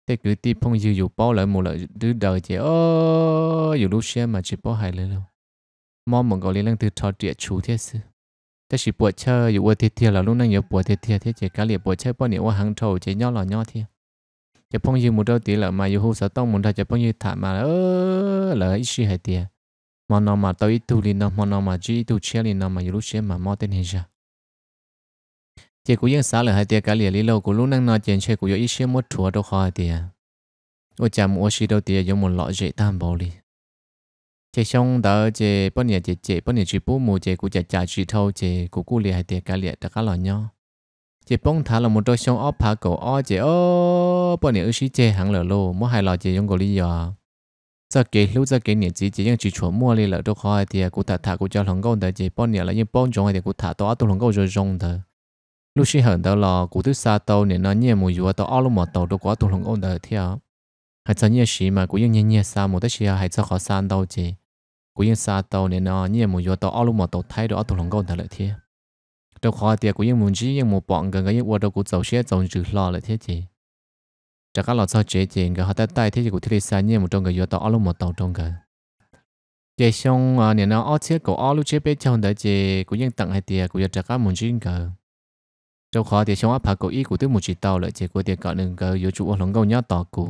A: เต้คือตีพงยืออยู่ป้อเลยหมู่เลยดื้อเดอเจโออยู่ลูกเสียมาจิป้อหายเลยแล้วมอมเหมือนเกาหลีเรื่องตือทอเตียชูเทียซึแต่สิปวดเชออยู่ว่าเทียเทียเราลูกนั่งอยู่ปวดเทียเทียเทียเจกะเหลียปวดเชอป้อเนี่ยว่าหังโถเจย่อหล่อย่อเทียจะพงยือหมู่เดอตีเหล่ามาอยู่หูสะต้องหมู่เดอจะพงยือถามมาเออเหลืออีชีหายเตีย mà nó mà tới tu liền nó mà nó mà chỉ tu chia liền nó mà yêu xe mà mất tên hết ra thì cũng yên xả là hai tiếng cái liền lý lâu cũng luôn năng nói chuyện chơi cũng yêu ít xe mất thua đâu khó tia ô chạm mua xí đâu tia giống một lọ dễ tam bảo đi. chỉ xong đó chỉ bao nhiêu chỉ chỉ bao nhiêu chỉ bố mua chỉ cũng chỉ trả chỉ thâu chỉ cũng cũng liền hai tiếng cái liền đã cả là nhau chỉ bông thả là một đôi xong óp phá cổ ó chỉ ó bao nhiêu xí chỉ hàng lỡ lô mỗi hai lọ chỉ giống cái lý do giờ kể lúc giờ kể niệm chỉ chỉ những chỉ chuẩn mua đi là đâu khỏi thì cụ thả thả cụ cho lòng câu đời chỉ bao nhiêu là những bao giống thì cụ thả đó tôi lòng câu rồi dùng thôi lúc sinh hận đó là cụ thứ xa tàu nên nó nhẹ mùi vừa tàu alo một tàu đâu có tôi lòng câu đời theo hay cho nhẹ xí mà cụ những nhẹ nhẹ xa một đất xí hay cho khó san đâu chỉ cụ những xa tàu nên nó nhẹ mùi vừa tàu alo một tàu thay đó tôi lòng câu đời lại theo đâu khỏi thì cụ những muốn chỉ những một bọn gần cái những qua đâu cụ giàu xe giàu chữ lo lại thế chỉ trả các lọ sao chế tiền cái họ ta tay thế thì của thị xã nhiều một trong cái yếu tố alo một tàu trong cái chế xong à nè nó ở chế của alo chế bé trong đấy chế của những tặng hay tiền của trả các một chuyên cái trong khó thì xong áp hạ cổ ý của thứ một chỉ tàu lại chế của tiền cả đừng cái yếu chủ ở lòng câu nhá tàu của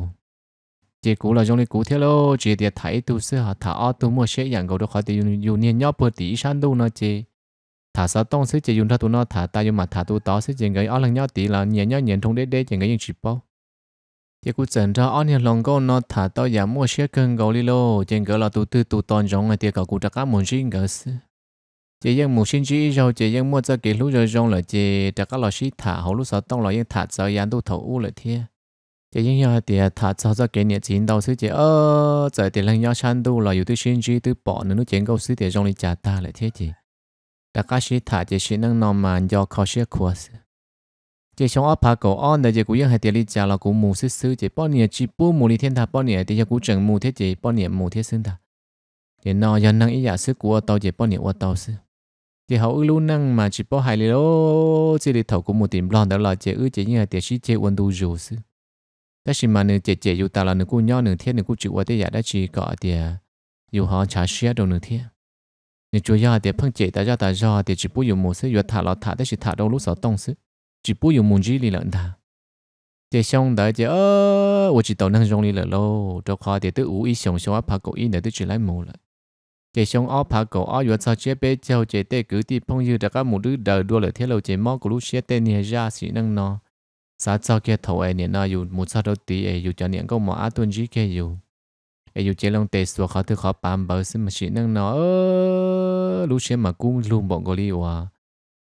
A: chế cũ là trong lịch cũ thế lo chế tiền thấy tu sửa họ thả ở tu mua sẽ dạng cầu được khó thì dùng niên nhóc bớt tí sản đâu nó chế thả sao tông sứ chế dùng thà tu nó thả ta dùng mà thả tu tao sẽ chỉ người ở lòng nhá tí là nhẹ nhá nhẹ thông đế đế chỉ người những chỉ bao 也古整着安尼龙哥那他到也莫些更高哩咯，见个老都都都当中个迭个古只个门心个事。这样母亲之后，这样莫在给路着中了，这迭个老师他好路少当了，因他早样都投乌了天。这样要迭他早早给你钱到时这呃，在迭人要山都了，有对心机对宝能都见够时迭中哩加大了天气。大家是他这些能浪漫要靠些苦事。chỉ xong ở phá cổ on đây chỉ cũng ยัง hay tiền lý trả là cũng mù xứ xứ chỉ bao nhiêu chỉ bù mù lý thiên thà bao nhiêu thì cũng chẳng mù thế chỉ bao nhiêu mù thế sinh thà thì nó giờ năng ý giả xứ của tàu chỉ bao nhiêu của tàu xứ chỉ hậu ư luôn năng mà chỉ bao hai lý lô chỉ lý thầu cũng một tìm lon đó là chỉ ư chỉ như là tiền sĩ chỉ quân du dù xứ đó chỉ mà nửa chỉ chỉ dù ta là nửa cũng nhỏ nửa thiên nửa cũng chịu qua thế giả đó chỉ có tiền dù họ trả xe đồ nửa thiên nửa chúa giờ thì phân chỉ ta cho ta do thì chỉ bù dùng mù xứ vừa thả lọt thả đó chỉ thả đâu lúc sáu tông xứ chỉ bù dùng muốn gì là ta thế xong đấy chứ ơ tôi chỉ đầu năng dùng là lô, cho khó thì tôi ủ ý xong xong á áp cổ ý để tôi chỉ lấy mù lại thế xong áp phá cổ áp vừa sau chế bé cháu chế tê cử thì phong như đã các một đứa đời đua là thế lâu chế mò của lú chế tê nhẹ ra xí năng nó sa cho kia thầu ai nè na dù một sao đầu tí ai dù cho niệm câu mà á tuân chỉ kia dù ai dù chế long tê xua khó thứ khó bám bờ xin mà xí năng nó lú chế mà cũng luôn bọn gọi đi hoa.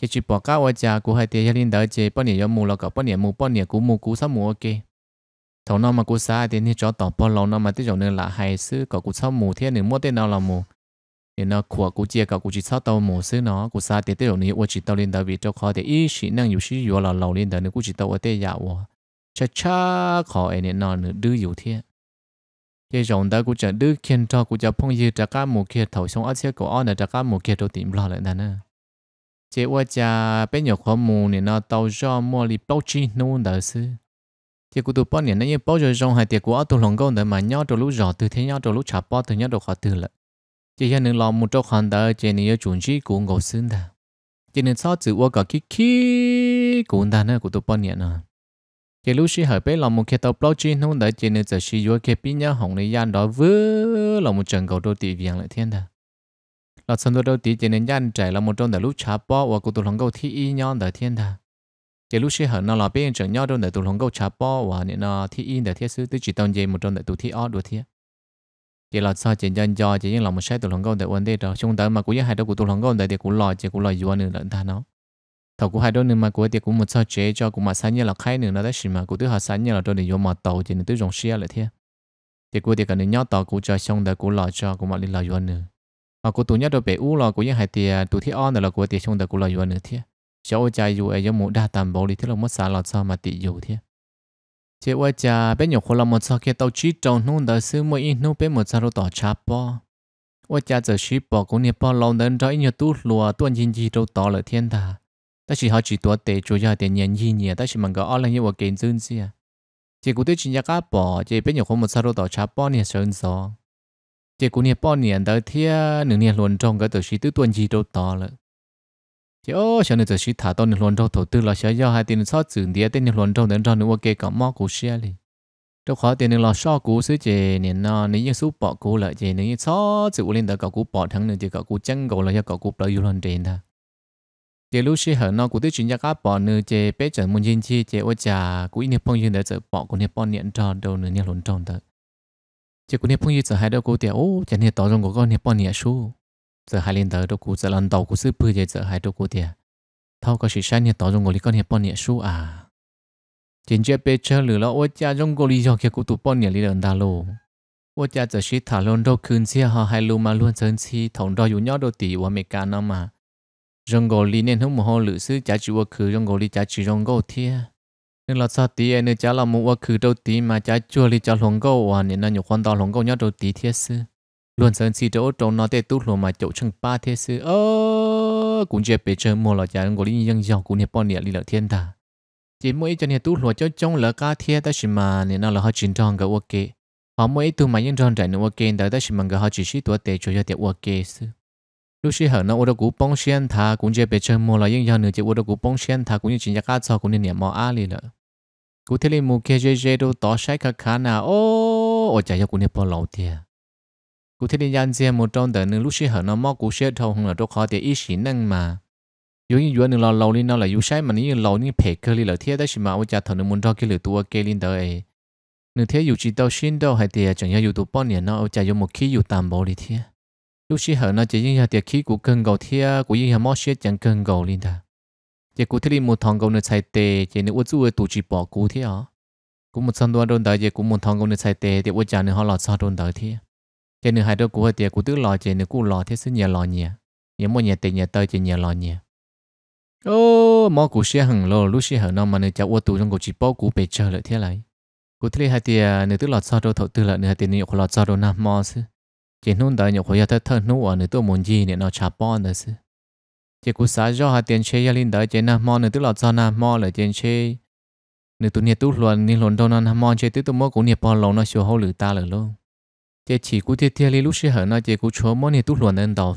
A: 其实博家我家古系地一年头只半年有木了个半年木半年古木古啥木嘅，头那么古啥点你做当半老那么这种人啦还是个古草木天你莫得那了木，你那苦古只个古只草到木是喏古啥点这种你我只到领导比做好的，一时能有时有了老领导你古只到我得呀我，恰恰考哎你那你都有天。cái rộng đó cũng chẳng đưa khiến cho cũng chẳng phong gì trả cá mù kia thầu xong ở xe cổ ở nè trả cá mù kia đồ tìm lo lại nè chế qua cha bên nhỏ khó mù nên nó tàu cho mua li bao chi nô đỡ sư thì cụ tụ bao nhiêu nay bao giờ trong hai tiệc của tụ lòng câu đỡ mà nhau trong lúc rõ từ thế nhau trong lúc chả bao từ nhau đầu khó từ lợ chỉ hiện nên lo một chỗ khăn đỡ chế nên chuẩn chỉ của ngộ xứng đà chỉ nên sao chữ qua cả kí của cũng đà nữa cụ tụ bao nhiêu nữa chỉ lúc xí hỏi bên lo một cái tàu bao chi nô đỡ chế nên giờ xí vừa cái pin nhau hồng này gian đó vừa là một trận cầu đô tỷ viện lại thiên đà là sân đồ đầu tí chỉ nên dân trẻ là một trong đại lúc chả bỏ và cụ tụ lòng câu thi y nhau đại thiên đà chỉ lúc xưa hẳn nó là bên chẳng nhau trong đại tụ lòng câu chả bỏ và nên nó thi y đại thiết sư tứ chỉ tông dây một trong đại tụ thi ó đùa thiên chỉ là sao chỉ dân do chỉ những lòng một sai tụ lòng câu đại quan đây đó chúng ta mà cũng hai đứa cụ tụ lòng câu đại thì cũng lo chỉ cũng lo yuan nữa lẫn thà nó thầu của hai đứa nữa mà của thì cũng một sao chế cho cũng mà sáng như là khai nữa nó đã xì mà của tứ họ sáng như là trong này vô mà tàu chỉ nên tứ rồng xia lại thiên thì cô thì cả nên nhau tàu cũng cho xong đại cũng lo cho cũng mà đi lo yuan nữa à ờ, cô tuổi nhất rồi bể u là cô những hai tiền tuổi thi on là cô tiền xong là cô là yêu nữa thế cháu trai yêu ấy giống một đa tầm bảo đi thế là mất xả lọt sao mà tị yêu thế chị ơi cha bé nhiều khổ là một sao kia tàu chi trong nung đời xưa mới in nung bé một sao rồi tỏ cha bỏ ôi cha giờ ship bỏ cũng nhiều bỏ lâu đến rồi nhiều tu lùa tuân nhìn gì đâu tỏ là thiên đà ta chỉ họ chỉ tua tệ chủ gia tiền nhận gì nhỉ ta chỉ mang cái là như một kiện dương gì à chế cũng thấy chỉ gia bỏ chế bé nhiều khổ một sao rồi tỏ cha bỏ nè sơn gió chỉ cũng nhiều bao nhiêu đó thì à, những nhiều luân trong cái tổ chức tư tuần gì đâu to lợ chỉ ô sao nửa tổ chức thả to những luân trong thổ tư là sao do hai tiền sao chữ địa tiền nửa luôn trong đến trong nửa cái cả mò cú xe đi đâu khó tiền nửa là sao cú xứ chỉ nè nó nếu như số bỏ cổ lại chỉ nếu như sao chữ lên đó cái cổ bỏ thằng nửa chỉ cả cú chân cầu là do cả cú bao nhiêu lần trên ta chỉ lúc xưa nó cổ tư chuyện gia cá bỏ nửa chỉ bé chở muốn chinh chi chỉ ô trà cổ nhiều phong duyên để chở bỏ cú nhiều bao nhiêu tròn đầu những nhiều luôn trong đó chỉ cũng hiệp phong như giờ hai đứa cô tiệt ô chẳng hiệp tỏ trong của con hiệp bọn nhẹ số giờ hai lên tới đâu cô giờ lần đầu cô sư bự giờ hai đứa cô tiệt thao có sự sai hiệp tỏ trong của con hiệp bọn nhẹ số à trên chế bê chơ lửa lo ô cha trong cô lý do kia cô tụ bọn nhẹ lý lần ta lô ô cha giờ sĩ thả luôn đâu คืน xia họ hai lu mà luôn sơn si thòng đo dù nhỏ đô tỷ của mẹ cả nó mà trong của lý nên không một hồ lữ sư cha chịu cứ trong của lý cha chịu trong của thiệt nên là sao tí anh cha là muốn một khử đầu tí mà cha chua đi cho lồng câu à nên là nhiều quan to lồng câu nhớ đầu tí thiết sư luôn sơn xì chỗ trong nó tê tút luôn mà chỗ chừng ba thiết sư ơ cũng chưa bị chơi mua là cha ngồi đi dân giàu cũng hiệp bọn nhẹ đi lợi thiên ta chỉ mỗi cho nên tút luôn cho trong là cá thiết ta chỉ mà nên là họ chính trong cái ok họ mỗi tu mà nhân trong trại nó ok đó ta chỉ mà họ chỉ sĩ tuổi tệ cho cho tiệm ok sư lúc xí hở nó ô tô cũ bông xuyên thà cũng chưa bị chơi mua là dân giờ nữa chỉ ô tô cũ bông xuyên thà cũng như chính giá cá cũng như niệm mò á lì lợi cú thế oh, li mù kia dê dê đâu tỏ sai cả khá nà ô ô chả yêu cú nè bỏ lâu tiệt cú thế li yan dê mù trong đời nương lúc xí nó mò cú xí thâu hùng là đâu khó tiệt ít xí năng mà yếu như yếu nương lo lâu li nó là yếu sai mà nương lâu nương phê cơ li là thiệt đấy xí mà ô chả thằng nương muốn cho lửa tua kê lên đời nương thế yếu chỉ đâu xin đâu hay tiệt chẳng yêu yếu tụ bao nó ô chả yêu một khi yếu tạm bỏ đi thiệt lúc xí nó chỉ như là tiệt khí của cơn gầu thiệt của như là mò xí chẳng cơn gầu lên đời chỉ cụ thể một thằng công nữa chạy tệ chỉ nếu chú tụ chỉ bỏ cụ thế à cụ một trăm đoan đơn đời chỉ cũng một thằng công nữa chạy tệ thì ôi chả nữa họ lọt sao đơn đời thế chỉ nếu hai đứa cụ hai thì cụ tức lọ chỉ nếu cụ lọ thế sẽ nhà lọ nhà nhà mua nhà tệ nhà tơi chỉ nhà lọ nhà ô mà cụ xe hằng lô lúc xe hằng năm mà nếu cháu ôi tổ trong cụ chỉ bỏ cụ bể chờ lại thế này cụ thế hai tia nếu tức lọt sao đâu thầu tư lại nữa thì nếu lọt sao đâu nam mò chứ chỉ nôn đời nhậu khỏi nhà thân thân nô ở nếu tôi muốn gì nên nó chả bỏ nữa chứ chỉ cú xã do hạt tiền chế gia linh đỡ chế na mò nữa tức là do na mò là tiền chế nửa tuần nhiệt tụt luận ni luận đâu na mò chế tức tụi mò cũng nhiệt bò lâu nó chiều hậu lửa ta lử luôn chế chỉ cú thiệt thiệt li lúc xí hở nó chế cú chúa mò nhiệt tụt luận nên đầu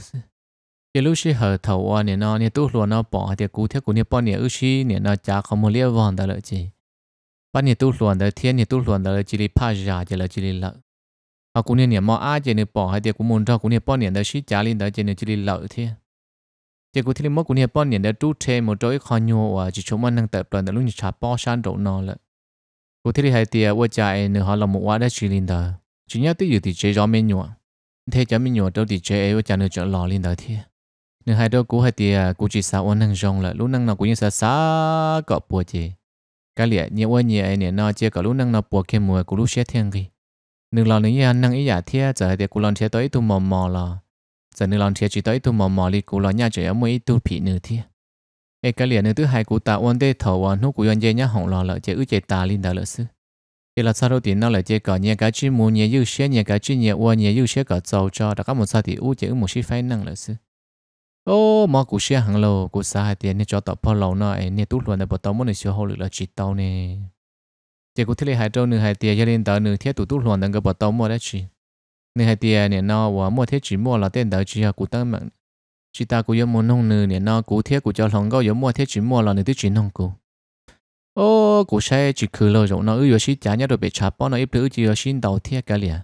A: chế lúc xí hở thầu oa nè nó nhiệt tụt luận nó bỏ thì cú thiệt cú nhiệt bò nhiệt ước xí nè nó giá không mua liệu vàng đó lỡ chế bắt nhiệt tụt luận đó thiên nhiệt tụt luận đó chỉ li pa giá chỉ là chỉ li lợ à cú nhiệt mò ai chế nhiệt bỏ hay thì cú muốn cho cú nhiệt bò nhiệt đó xí chả linh đợi chế nhiệt chỉ li lợ thiên chỉ có thiên mốc của nhật bản nhận đã trút thêm một trối khó nhô và chỉ chúng mình đang tập đoàn đã lúc như chả bỏ sang độ nó lại có thiên hai tia qua chạy nữa họ là một quá đã chỉ lên đó chỉ nhớ tới giờ thì chế gió mình nhọ thế cho mình nhọ đâu thì chế qua chạy nữa chọn lò linh đó thì nữa hai đó cú hai tia cú chỉ sao ôn năng rong lại lúc năng nào cũng như sa sa cọ bùa chị cái lẽ nhiều quá nhiều ấy nè nó chỉ có lúc năng nào bùa kem mùa cú lúc xét thiên kỳ nửa lần nữa như năng ý giả thiên giờ thì cô lần sẽ tới tu mò mò là giờ nữ lòng chia chỉ tới tu mò mò li cú lo nhà chỉ ở mỗi tu phì nửa thi ê cái liền nữ thứ hai cú ta uốn đê thầu uốn nút cú uốn dây nhá hỏng lo lợ chế ư chế ta linh đỡ lợ sư thì là sao đầu tiên nó là chế cả? nhà cái chữ mù nhà yêu xe nhà cái chữ nhà uốn nhà yêu xe cỏ dầu cho đã có một sao thì u chế ư một sĩ phái năng lợ sư ô mà cú xe hàng lô cú xa hai tiền nên cho tao bao lâu nó ấy nên tút luôn là bắt tao muốn được xíu lực là chỉ tao nè chế cú thế này hai trâu nửa hai tiền gia đình tao nửa thiết tụ tút luôn đang gặp bắt tao mua đấy chứ nên hai tia nè nó và mua thiết chỉ mua là tên đó chỉ là cụ tâm mà chỉ ta cụ yêu muốn nông nữ nè nó cụ thiết cụ cho lòng gấu yêu mua thiết chỉ mua là nè thiết chỉ nông cụ ô cụ xe chỉ khử lo rồi nó ưu sĩ trả nhớ rồi bị chạp bỏ, nó ít thứ chỉ là xin đầu thiết cái liền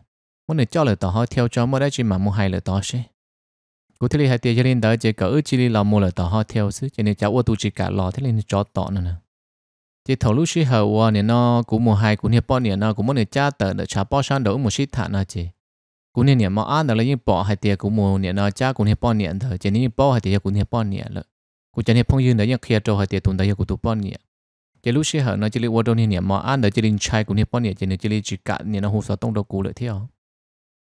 A: muốn nè cho lời tỏ hỏi theo cho mua đấy chỉ mà mua hai lời tỏ xí. cụ thiết hai tia cho nên đó chỉ có ưu chỉ là mua lời tỏ hỏi theo chứ cho nên cháu ô tu chỉ cả lo thế nên cho tỏ nữa nè chỉ thầu lúc sĩ hậu nè nó cũng mua hai cũng hiệp bỏ nè nó cũng muốn nè cha tờ để chạp bỏ sang đầu một sĩ thản nè chỉ cú nè nè mà ăn là những bỏ hai tiền cú mua nè nó cha cú nè bỏ nè thôi chỉ những bỏ hai tiền cú nè bỏ nè là cú chỉ nè phong yên đấy những kia cho hai tiền tụi đấy cú tụi bỏ nè chỉ lúc xưa nó chỉ lấy ô tô nè nè mà ăn đấy chỉ linh chai cú nè bỏ nè chỉ nè chỉ lấy chỉ cả nè nó hú sao tông đồ cú lại theo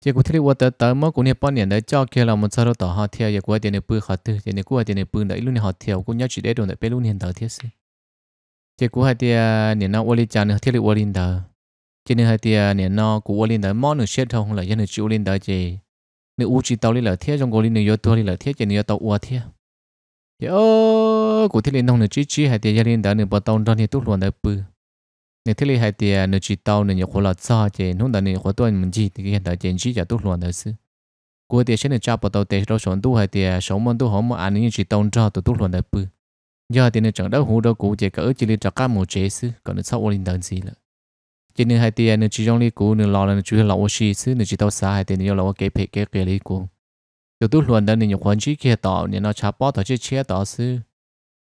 A: chỉ cú thấy ô tô tới mà cú nè bỏ nè đấy cho kia là một sao đó họ theo giờ cú tiền nè bự họ tư chỉ nè cú tiền nè bự đấy lúc nè họ theo cú nhớ chỉ để đồ đấy bê luôn hiện tới thiết gì chỉ cú hai tiền nè nó vô lý chả nè thiết lấy ô li đó cho nên hai tia nền nó của lên tới món được chết không là dân được chịu lên tới gì nếu u chỉ tàu đi là thiết trong cổ lên được yếu tua đi là thiết chỉ nên tàu u thiết thì ơ của thiết lên thông được chỉ chỉ hai tia gia lên tới nền bắt tàu đó thì tốt luôn tới bự nếu thiết lên hai tia nền chỉ tàu nền nhiều khổ là sao chỉ không đó nền khổ tôi mình chỉ thì hiện tại chỉ chỉ là tốt luôn tới sự của tia sẽ được cha bắt tàu tê đâu sống tu hai tia sống mong tu không mà anh như chỉ tàu cho tôi tốt luôn tới bự giờ thì nền chẳng đâu hồ đâu cũng chỉ cỡ chỉ lên cho các một chế sự còn được sau lên tới gì nữa chỉ nên hai tiền nên chỉ trong lý cũ nên lo là nên chủ yếu là ô xí xứ nên chỉ tao xa hai tiền nên lo là cái phải cái cái lý cũ giờ tôi luôn đang nên nhiều quan chỉ kia tao nên nó chả bỏ tao chỉ chia tao xứ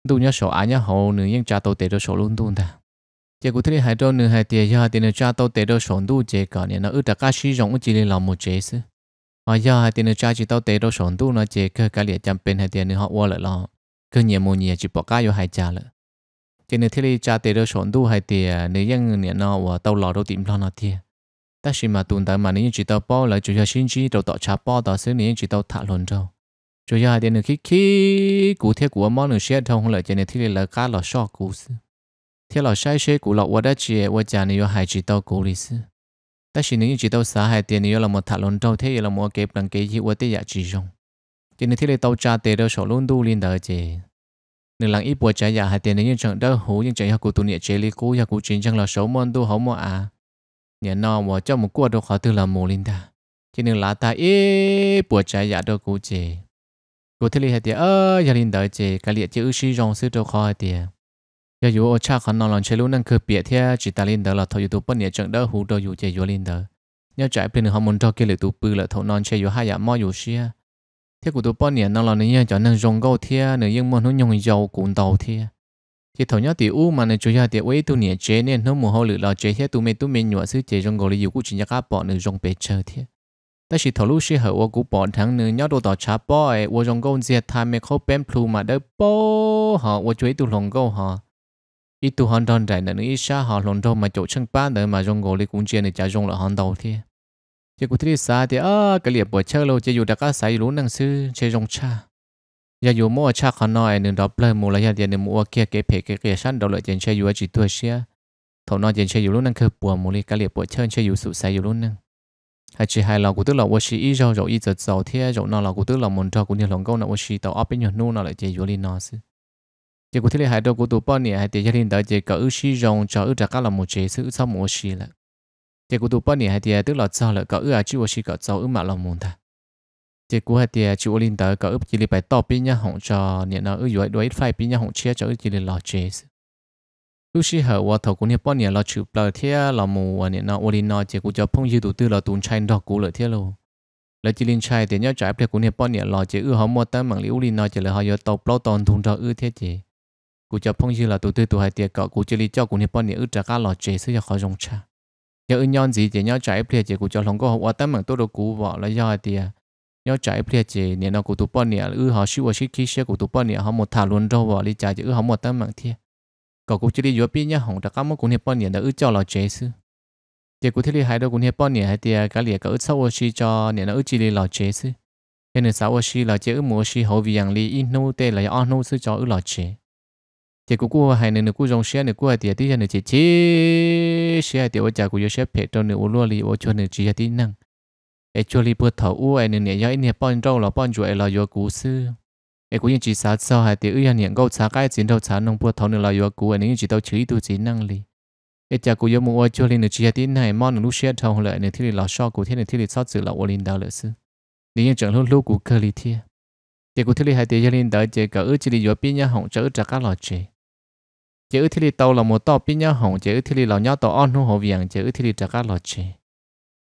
A: tôi nhớ sổ anh nhớ hậu nên những cha tao để cho sổ luôn tuôn ta chỉ cụ thể hai trong nên hai tiền giờ hai tiền nên cha tao để cho sổ tu chế cả nên nó ước đặt cái xí rộng chỉ nên làm một chế xứ họ giờ hai tiền nên cha chỉ tao để cho sổ tu nó chế cái cái liệt chăm bên hai tiền nên họ qua lại lo cứ nhiều một nhiều chỉ bỏ cái vô hai cha lại thì nên thế này cha tế đó chọn đủ hay tiền, eh, nếu những người nào và tàu lò đâu tìm lo nó thì ta chỉ mà tồn tại mà nếu chỉ tàu bao là chủ yếu sinh chi đầu tàu cha bao đó xứ nếu chỉ tàu thả luôn đâu chủ yếu hay tiền nếu khi khi cụ thể của món người xe thông lại cho nên thế này là cá lò sọ cụ xứ thế lò sai xe cụ lọ và đã chỉ và cha nếu hay chỉ tàu cụ lý xứ ta chỉ nếu chỉ tàu xã hay tiền nếu là một thả luôn đâu thế là một kế đằng kế gì và thế giả chỉ dùng, cho nên thế này tàu cha tế đó chọn luôn đủ liên đời chơi nên lặng ít buổi trái giả hai tiền đến những trận đỡ hú những trận học cụ tụ nhẹ chế lý cũ học cụ chiến chẳng là xấu môn tu hấu mọ à nhà nọ mà cho một cua đâu khó từ là mù linh ta chỉ nên lá ta ít buổi trái giả đâu cụ chế cụ thế lý hai tiền ơ gia linh đợi chế cái liệt chữ sĩ rong sư đồ khó hai tiền giờ yếu ô cha khán nọ lòng chế lúc năng cứ biệt thế chỉ ta linh đợi là thôi dù tu bất nhẹ trận đỡ hú đâu yếu chế yếu linh đợi nhớ trái bên họ muốn cho kia lực tu bự là thấu non chế yếu hai giả mò yếu xia thế của tôi bao nhiêu năm là nên cho nên dùng gạo thế nên những món nó dùng dầu cũng đầu thế thì thầu nhớ thì u mà nên chủ yếu thì ấy tu nhớ chế nên nó mua hồ lửa là chế thế tôi mới tôi mới nhớ sự chế dùng gạo là cũng chỉ nhớ cá bỏ nên dùng bể chơi thế ta chỉ thầu lúc xí hở ô cũng bỏ thằng nên nhớ đồ tỏ chả bỏ ấy ô dùng gạo dệt thay mấy khâu bém plu họ ô chú ấy tôi lòng gạo họ ít tôi hòn đòn đại nên ít xa họ lòng đâu mà chỗ chân ba nữa mà dùng gạo là cũng chế nên chả dùng là đầu thế chỉ có thể xa thì à cái liệp bữa chơi lâu chỉ dù đã có sai lú năng sư chơi rong cha giờ dù mua cha khó nói nên đó plei mua lại giờ nên mua kia cái phe sẵn đó lại chơi chơi dù chỉ tuổi xia thầu nói chơi chơi dù lúc năng cơ bùa mua cái liệp bữa chơi chơi dù sụt sai dù lúc năng hay hai lòng của tức là vô sĩ ý rồi rồi giật giàu thế rồi nó là của tức là muốn cho của nhiều lòng câu nào vô tàu áp bên nhau nu nào lại chơi vô lên nó chứ chỉ của thế này hai đôi của tụ bao nhiêu hai tiền gia đình đó chỉ có ước rong cho ước các là một chế sự sau một là thì cụ tụ bao nhiêu hay thì tức là sao là có ước chú ở chỉ có cháu ứng mà lòng muốn ta thì cụ hay thì chú linh tới có ước chỉ là bài to bên nhà hỏng cho nên nó ưa dối đối phải bên nhà hỏng chia cho ước chỉ là lo chế lúc xí hở qua thầu cũng như bao nhiêu lo chụp lời thế là mù và nên nó linh nó thì cụ cho phong dư tụ tư là tụn chay đó cụ lời thế luôn lời chỉ linh chay thì nhớ trái thì cũng như bao nhiêu lo chỉ ước họ mua tới mạng liễu linh nó chỉ là họ giờ tàu bao toàn thùng cho ước thế chỉ cụ cho phong dư là tụ tư tụ hai tiệt cậu cụ chỉ lý cho cũng như bao nhiêu ước trả cả lo chế sẽ cho khó dùng cha giờ nhân gì thì nhau chạy plia chỉ cụ cho lòng có học tâm mạng tôi đồ cụ vợ là do thì à. nhau chạy plia chỉ nè nó cụ tụ bọn nè ư họ siêu và siêu kia cụ tụ bọn nè họ một thả luôn đâu vợ đi chạy chỉ họ một tâm mạng thiệt có cụ chỉ đi vừa biết nhá hỏng đặc cám cũng hiệp bọn nè ư cho là chế sư chỉ cụ thiết lý hai đâu cũng hiệp bọn nè hay thì cái lìa cái ư sau si cho nè nó chỉ đi là chế sư nên sau si là chế ư mua si hậu vì rằng in nô tê là on nô sư cho ư là chế chỉ cụ cụ hay nên cụ dòng xe nè cụ hay thì thì nên chỉ chỉ xe thì ô chả của Joseph phải trong nửa lúa li ô cho nửa chỉ là tin năng ai cho li bữa thầu u ai nửa nè do ai nè bón rau là bón chuối là do cú sư ai cũng chỉ sát sao hay thì ư anh hiện câu sát cái chiến đầu sát nông bữa thầu nửa là do cú ai nửa chỉ tao chỉ tu chỉ năng li ai chả của Joseph mua cho li nửa chỉ là tin này món nửa lúc xe thầu lại nửa thì là sao của thiên nửa thì sát sự là ô linh đào là sư nửa những trận lúc lúc của cơ li thiên thì của thiên li hay thì gia linh tới chế cả ư chỉ li do pin nhà hỏng chớ trả các lọ chế chế ư thì tàu là một tàu pin nhau hỏng chế ư thì là nhau tàu on không hồ viàng chế ư thì trả cá lò chế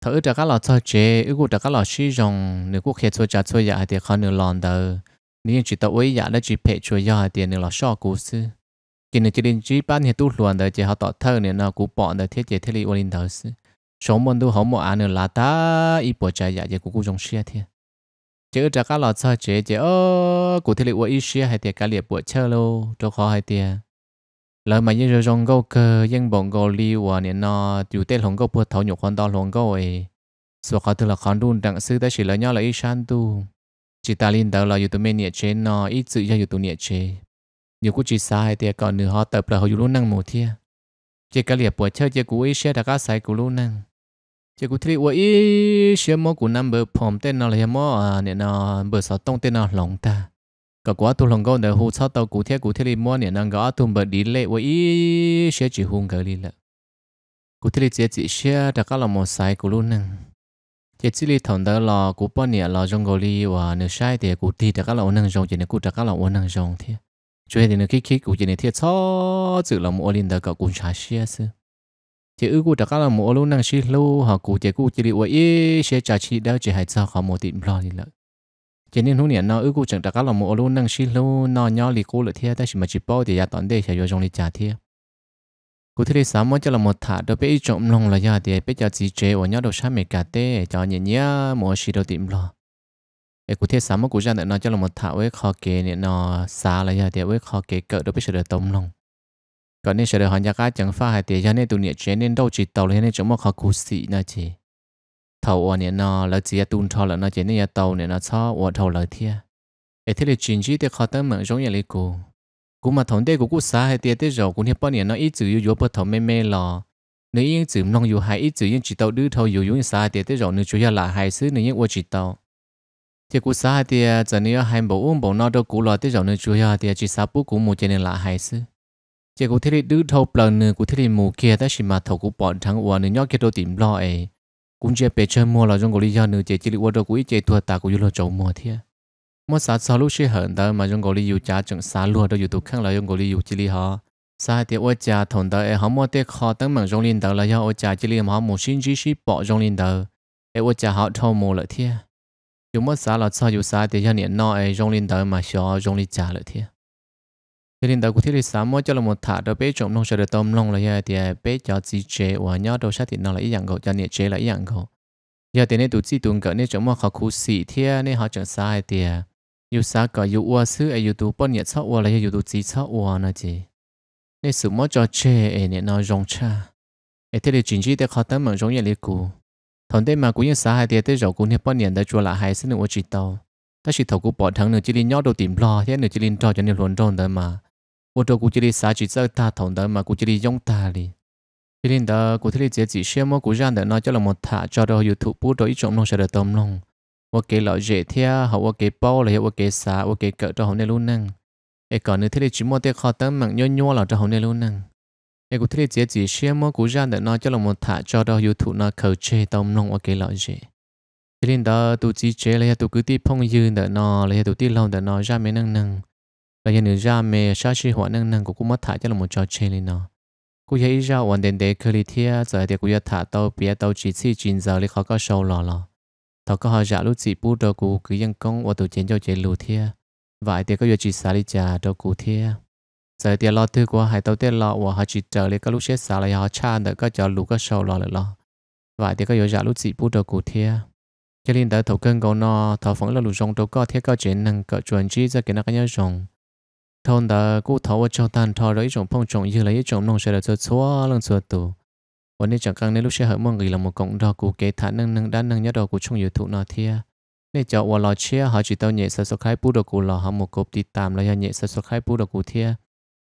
A: thở ư trả cá lò cho chế ư cụ trả cá lò xí rồng nếu cụ khét cho trả cho dạ thì khó nửa lòn tờ nếu chỉ tàu ấy dạ đã chỉ phe cho dạ thì nửa lò sọ cú sư chỉ nửa chỉ đến chỉ ban thì tu luyện tờ chỉ học tỏ thở nửa nào cụ bỏ tờ thiết chế thì là olin tờ sư số môn tu họ một anh nửa lá ta ít bỏ trả dạ thì cụ cụ dùng xe thiệt chứ trả cá lò sao chế chế ơ cụ thể liệu ý xia hay tiệt cá liệp bữa chơi lâu cho khó hay tiệt lỡ mà như rồi rong gấu cơ nhưng bọn gấu li và nè nó tiêu tết hồng gấu bữa thấu nhục con to hồng gấu ấy số khó thứ là khó đun đặng sư ta chỉ lỡ nhau là ít san tu chỉ ta liên tờ là youtube mình chế nó ít sự ra youtube chế nhiều cũng chỉ sai thì còn nửa họ tập là họ luôn năng một thia chỉ cái liệp bữa chơi chỉ cú xe đã sai cú luôn năng chỉ cú thấy ủa xe mò cú năm bờ phom tên nó là mò à, nè nó bờ sáu tông tên nó lòng ta ก็กว่าตุลงก็เดี๋ยวหูชอบตัวกูเทียกูเทียลิมัวเนี่ยนั่งก็ตุ่มบดีเลยว่าอีเชื่อจีฮุงกันเลยละกูเทียลิเจียจีเชื่อแต่ก็เราหมดสายกูรู้นั่งเจียจีลิถอนเดี๋ยวรอกูป้อนเนี่ยรอจงกอลีว่าเนื้อใช่เดี๋ยวกูตีแต่ก็เราหนึ่งจงจีเนี่ยกูแต่ก็เราหนึ่งจงเทียช่วยเดี๋ยวนึกคิดกูจีเนี่ยเทียชอบจืดเราหมดลินเดี๋ยวก็กูชาเชื่อซึจีอือกูแต่ก็เราหมดรู้นั่งชิลูหากูเจียกูจีลิว่าอีเชื่อจ่าชีเดี๋ยวจีหายใจเขาหมดติดพลอยเลย cho nên hôm nay nó ước chẳng đặc là một luôn năng xí lô nó nhỏ lì cố lợi thiệt ta chỉ mà chỉ bao thì ya toàn đây sẽ vô trong lì trả thiệt cụ thể sáng mới cho là một thả đó bây trộm lòng là ya thì bây giờ chỉ chế ở nhau đầu sáng mệt cả tê cho nhẹ nhẹ mỗi xí đầu tiệm lo ê cụ thể sáng mới cụ ra nó cho là một thả với kho kế nè nó xa là ya thì với kho kế cỡ đó bây giờ được tông lòng còn nên sẽ được hoàn gia cá chẳng pha hay thì cho nên tụi nhẹ chế nên đâu chỉ tàu lên nên chúng mà kho cụ sĩ nè chị thầu ở nhà nó là chỉ tuôn cho là nó chỉ nhà tàu nền nó cho ở thầu lời thia ấy thế là chuyện gì thì khó tâm mà giống như lý cô cũng mà thằng đây của cô xa hay tiệt tiếc rồi cũng hiệp bao nền nó ít chữ yếu bớt bao thằng mê mê lò nếu yên chữ nông yếu hay ít chữ yên chỉ tàu đứa thầu yếu yếu xa hay tiệt rồi nếu chủ yếu là hay xứ nếu yên qua chỉ tàu thì cô xa thì giờ nếu hay bộ uống bộ nó đâu cũ lo tiệt rồi nếu chủ yếu thì chỉ sáu bút cũng một cho nên là hay xứ chỉ cô thấy đứa thầu bờ nữa cô thấy mù kia ta chỉ mà thầu cô bỏ thằng uống nếu nhóc kia đâu tìm lo ấy cũng chỉ bé chơi mua là trong cổ lý do nữa chỉ chỉ được đâu cũng chỉ thua ta cũng như là chỗ mua thế mua sáng sau lúc chơi hận đó mà trong cổ lý yêu trả chẳng sáng luôn đâu yêu tụ khăn là trong cổ lý yêu chỉ lý họ sai thì ôi cha thằng đó em không mua tiếc kho tăng mạng trong linh đầu là do ôi cha chỉ lý họ muốn sinh chỉ chỉ bỏ trong linh đầu em ôi cha họ thâu mua lại thế chúng mua sáng là sao yêu sai thì do niệm nọ em trong linh đầu mà cho trong lý trả lại thế cho nên đầu của thiết lịch sáng mới cho là một thả đó bé trộm nông sở được tôm nông là giờ thì à, bé cho gì chế và nhớ đồ sát thì nó là ý dạng gạo cho nhiệt chế là ý dạng gạo giờ thì nên tụt chi tụng cỡ nên trộm mà họ khu sĩ thế nên họ chẳng sai thì yêu sa cả yêu ua xứ ai yêu tụ bận nhiệt sao ua là yêu tụ gì sao ua nữa chứ nên sự mỗi cho chế nên nó rong cha ai thế thì chính trị để họ tấm mà rong nhiệt liệt cụ thằng đây mà cũng như sa hai thì tới rồi cũng như bốn nhiệt đã chua lại hai xứ nữa chỉ tàu ta chỉ thầu cú bỏ thằng nửa chỉ linh nhớ đồ tìm lo thế nửa chỉ linh cho cho nên luôn tròn tới mà 我这估计里啥几只大桶的嘛，估计里用大哩。这里的估计里这几些么，估计的那叫了么他，叫到 YouTube 到一种弄啥的东弄。我给老热天，和我给包了，我给啥，我给搞到后那路弄。哎，搞那这里只么得靠等忙，尿尿了到后那路弄。哎，估计里这几些么，估计的那叫了么他，叫到 YouTube 那口吃东弄，我给老热。thế nên đó tụi chị chế lấy tụi cứ tiếp phong dư để nó lấy tụi tiếp lâu để nó ra mấy năng năng là nhà nữ ra mẹ sa chi hoa năng năng của cô mất thải cho là một trò chơi lên nó cô thấy ra hoàn đến để khơi thia giờ thì cô giờ thả tàu bia tàu chỉ chỉ chín giờ lấy khó có sâu lò lò thọ có họ giả lúc chỉ bút đầu cô cứ dân công và tổ chiến cho chế lù thia vậy thì có giờ chỉ xả đi trả đầu cô thia giờ thì lo thứ của hai tàu tiền lọ và họ chỉ chờ lấy các lúc chết xả lại họ cha đợi các cháu lù các sâu lò lại lò vậy thì có giờ giả lúc chỉ bút đầu cô thia cho nên đã thổ cân cầu no thầu phẳng là lù rong đầu có thiết có chế năng cỡ chuẩn chỉ ra cái nó cái nhớ rong thôn đã cú thấu cho tan thò rồi trồng phong trồng như lấy trồng nông sẽ là cho xóa lần xóa tù วันนี้จากกลางในลูกเชื่อเหมือนกี่ละมุกงดอกกูเกถานึงนึงด้านนึงยอดอกกูช่องอยู่ทุนาเทียนี่จากวัวลอเชื่อหาจิตเอาเนี่ยสับสกายปูดอกกูหล่อหามุกบติดตามแล้วยาเนี่ยสับสกายปูดอกกูเทีย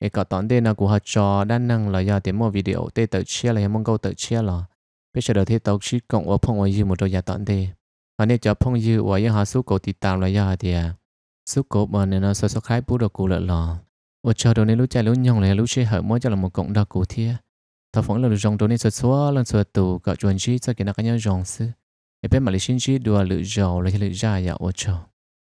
A: เอกตอนเดนกูหาจอด้านนึงแล้วยาเต็มว่าวิดีโอเตเตอร์เชื่อเลยมึงกูเตอร์เชื่อหล่อไปเฉลยที่ตอกชิดกงว่าพงว่ายืมหมดตัวยาตอนเดอันนี้จากพงยืมว่ายังหาสู้กูติดตามแล้วยาเทีย số cổ bờ này nó sợ sợ khai bút đồ cụ lợ lò ở chờ đồ này lúc chạy lúc nhong này lúc chế hở mới cho là một cộng đồ cụ thiê thọ phóng là rong đồ này sợ xóa lần sợ tù cọ chuẩn chi cho cái nó cái nhau rong sư để bên mà lấy xin chi đùa lự giàu lấy lự già ya ở chờ